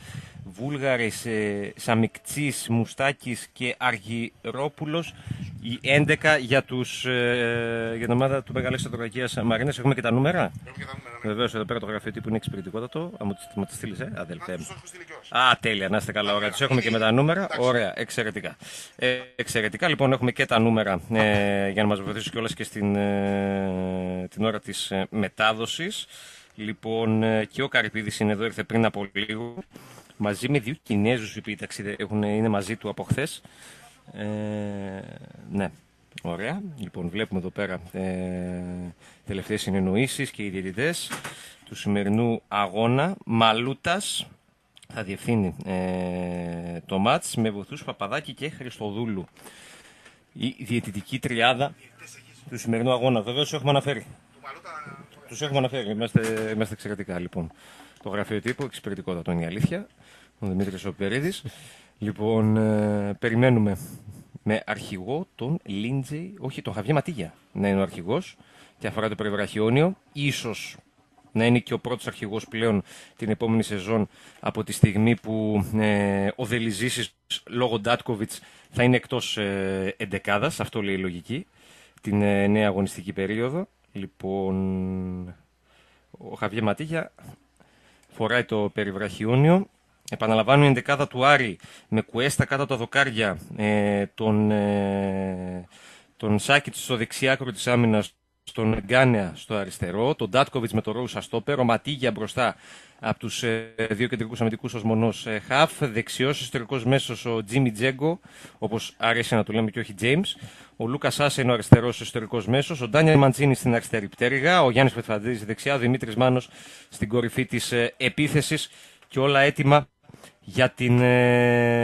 Βούλγαρης, ε, Σαμικτσή, Μουστάκης και Αργυρόπουλος Οι 11 για, τους, ε, για την ομάδα του Μεγαλή Αντροκακίας Μαρίνε Έχουμε και τα νούμερα. Ναι. εδώ πέρα το γραφείο τύπου είναι εξυπηρετικότατο. Αν μου τη ε, στείλει, αδελφέ μου. Α, τέλεια, να είστε καλά. Ωραία, τους έχουμε και με τα νούμερα. Ωραία, εξαιρετικά. Ε, εξαιρετικά, λοιπόν, έχουμε και τα νούμερα ε, για να μας βοηθήσουν κιόλας και στην την ώρα της μετάδοσης, Λοιπόν, και ο Καρυπίδης είναι εδώ, ήρθε πριν από λίγο μαζί με δύο Κινέζους οι οποίοι έχουν, είναι μαζί του από χθες. Ε, ναι, ωραία. Λοιπόν, βλέπουμε εδώ πέρα ε, τελευταίες συνεννοήσεις και οι διαιτητές του σημερινού αγώνα. Μαλούτας θα διευθύνει ε, το μάτς με βοηθούς Παπαδάκη και Χριστοδούλου. Η διαιτητική τριάδα του σημερινού αγώνα. Βεβαίως έχουμε αναφέρει. Τους έχουμε αναφέρει. Είμαστε, είμαστε εξαιρετικά λοιπόν. Το γραφείο τύπου, εξυπηρετικότατο είναι η αλήθεια ο Δημήτρης Οπερίδης. λοιπόν, ε, περιμένουμε με αρχηγό τον Λίντζεϊ, όχι τον Χαβιέ Ματίγια να είναι ο αρχηγός και αφορά το περιβραχιόνιο. Ίσως να είναι και ο πρώτος αρχηγός πλέον την επόμενη σεζόν από τη στιγμή που ε, ο Δελιζήσης λόγω Ντάτκοβιτς θα είναι εκτός ε, εντεκάδας, αυτό λέει η λογική, την ε, νέα αγωνιστική περίοδο. Λοιπόν, ο Χαβιέ Ματίγια φοράει το περιβραχιόνιο Επαναλαμβάνουν η ενδεκάδα του Άρη με κουέστα κάτω από τα δοκάρια ε, τον, ε, τον Σάκητ στο δεξιάκρο τη της άμυνας τον Γκάνεα στο αριστερό, τον Ντάτκοβιτ με το Ρόουσα στο Ματίγια μπροστά από τους ε, δύο κεντρικούς αμυντικούς ως μονός ε, Χαφ, δεξιός ιστορικό μέσος ο Τζίμι Τζέγκο, όπως άρεσε να του λέμε και όχι Τζέιμ, ο Λούκας Άσε είναι ο αριστερός ιστορικό μέσος, ο Ντάνιελ Μαντζίνη στην αριστερή πτέρυγα, ο Γιάννης Πετφαντζή δεξιά, ο Δημήτρης Μάνος στην κορυφή της ε, επίθεσης και όλα έτοιμα για την ε,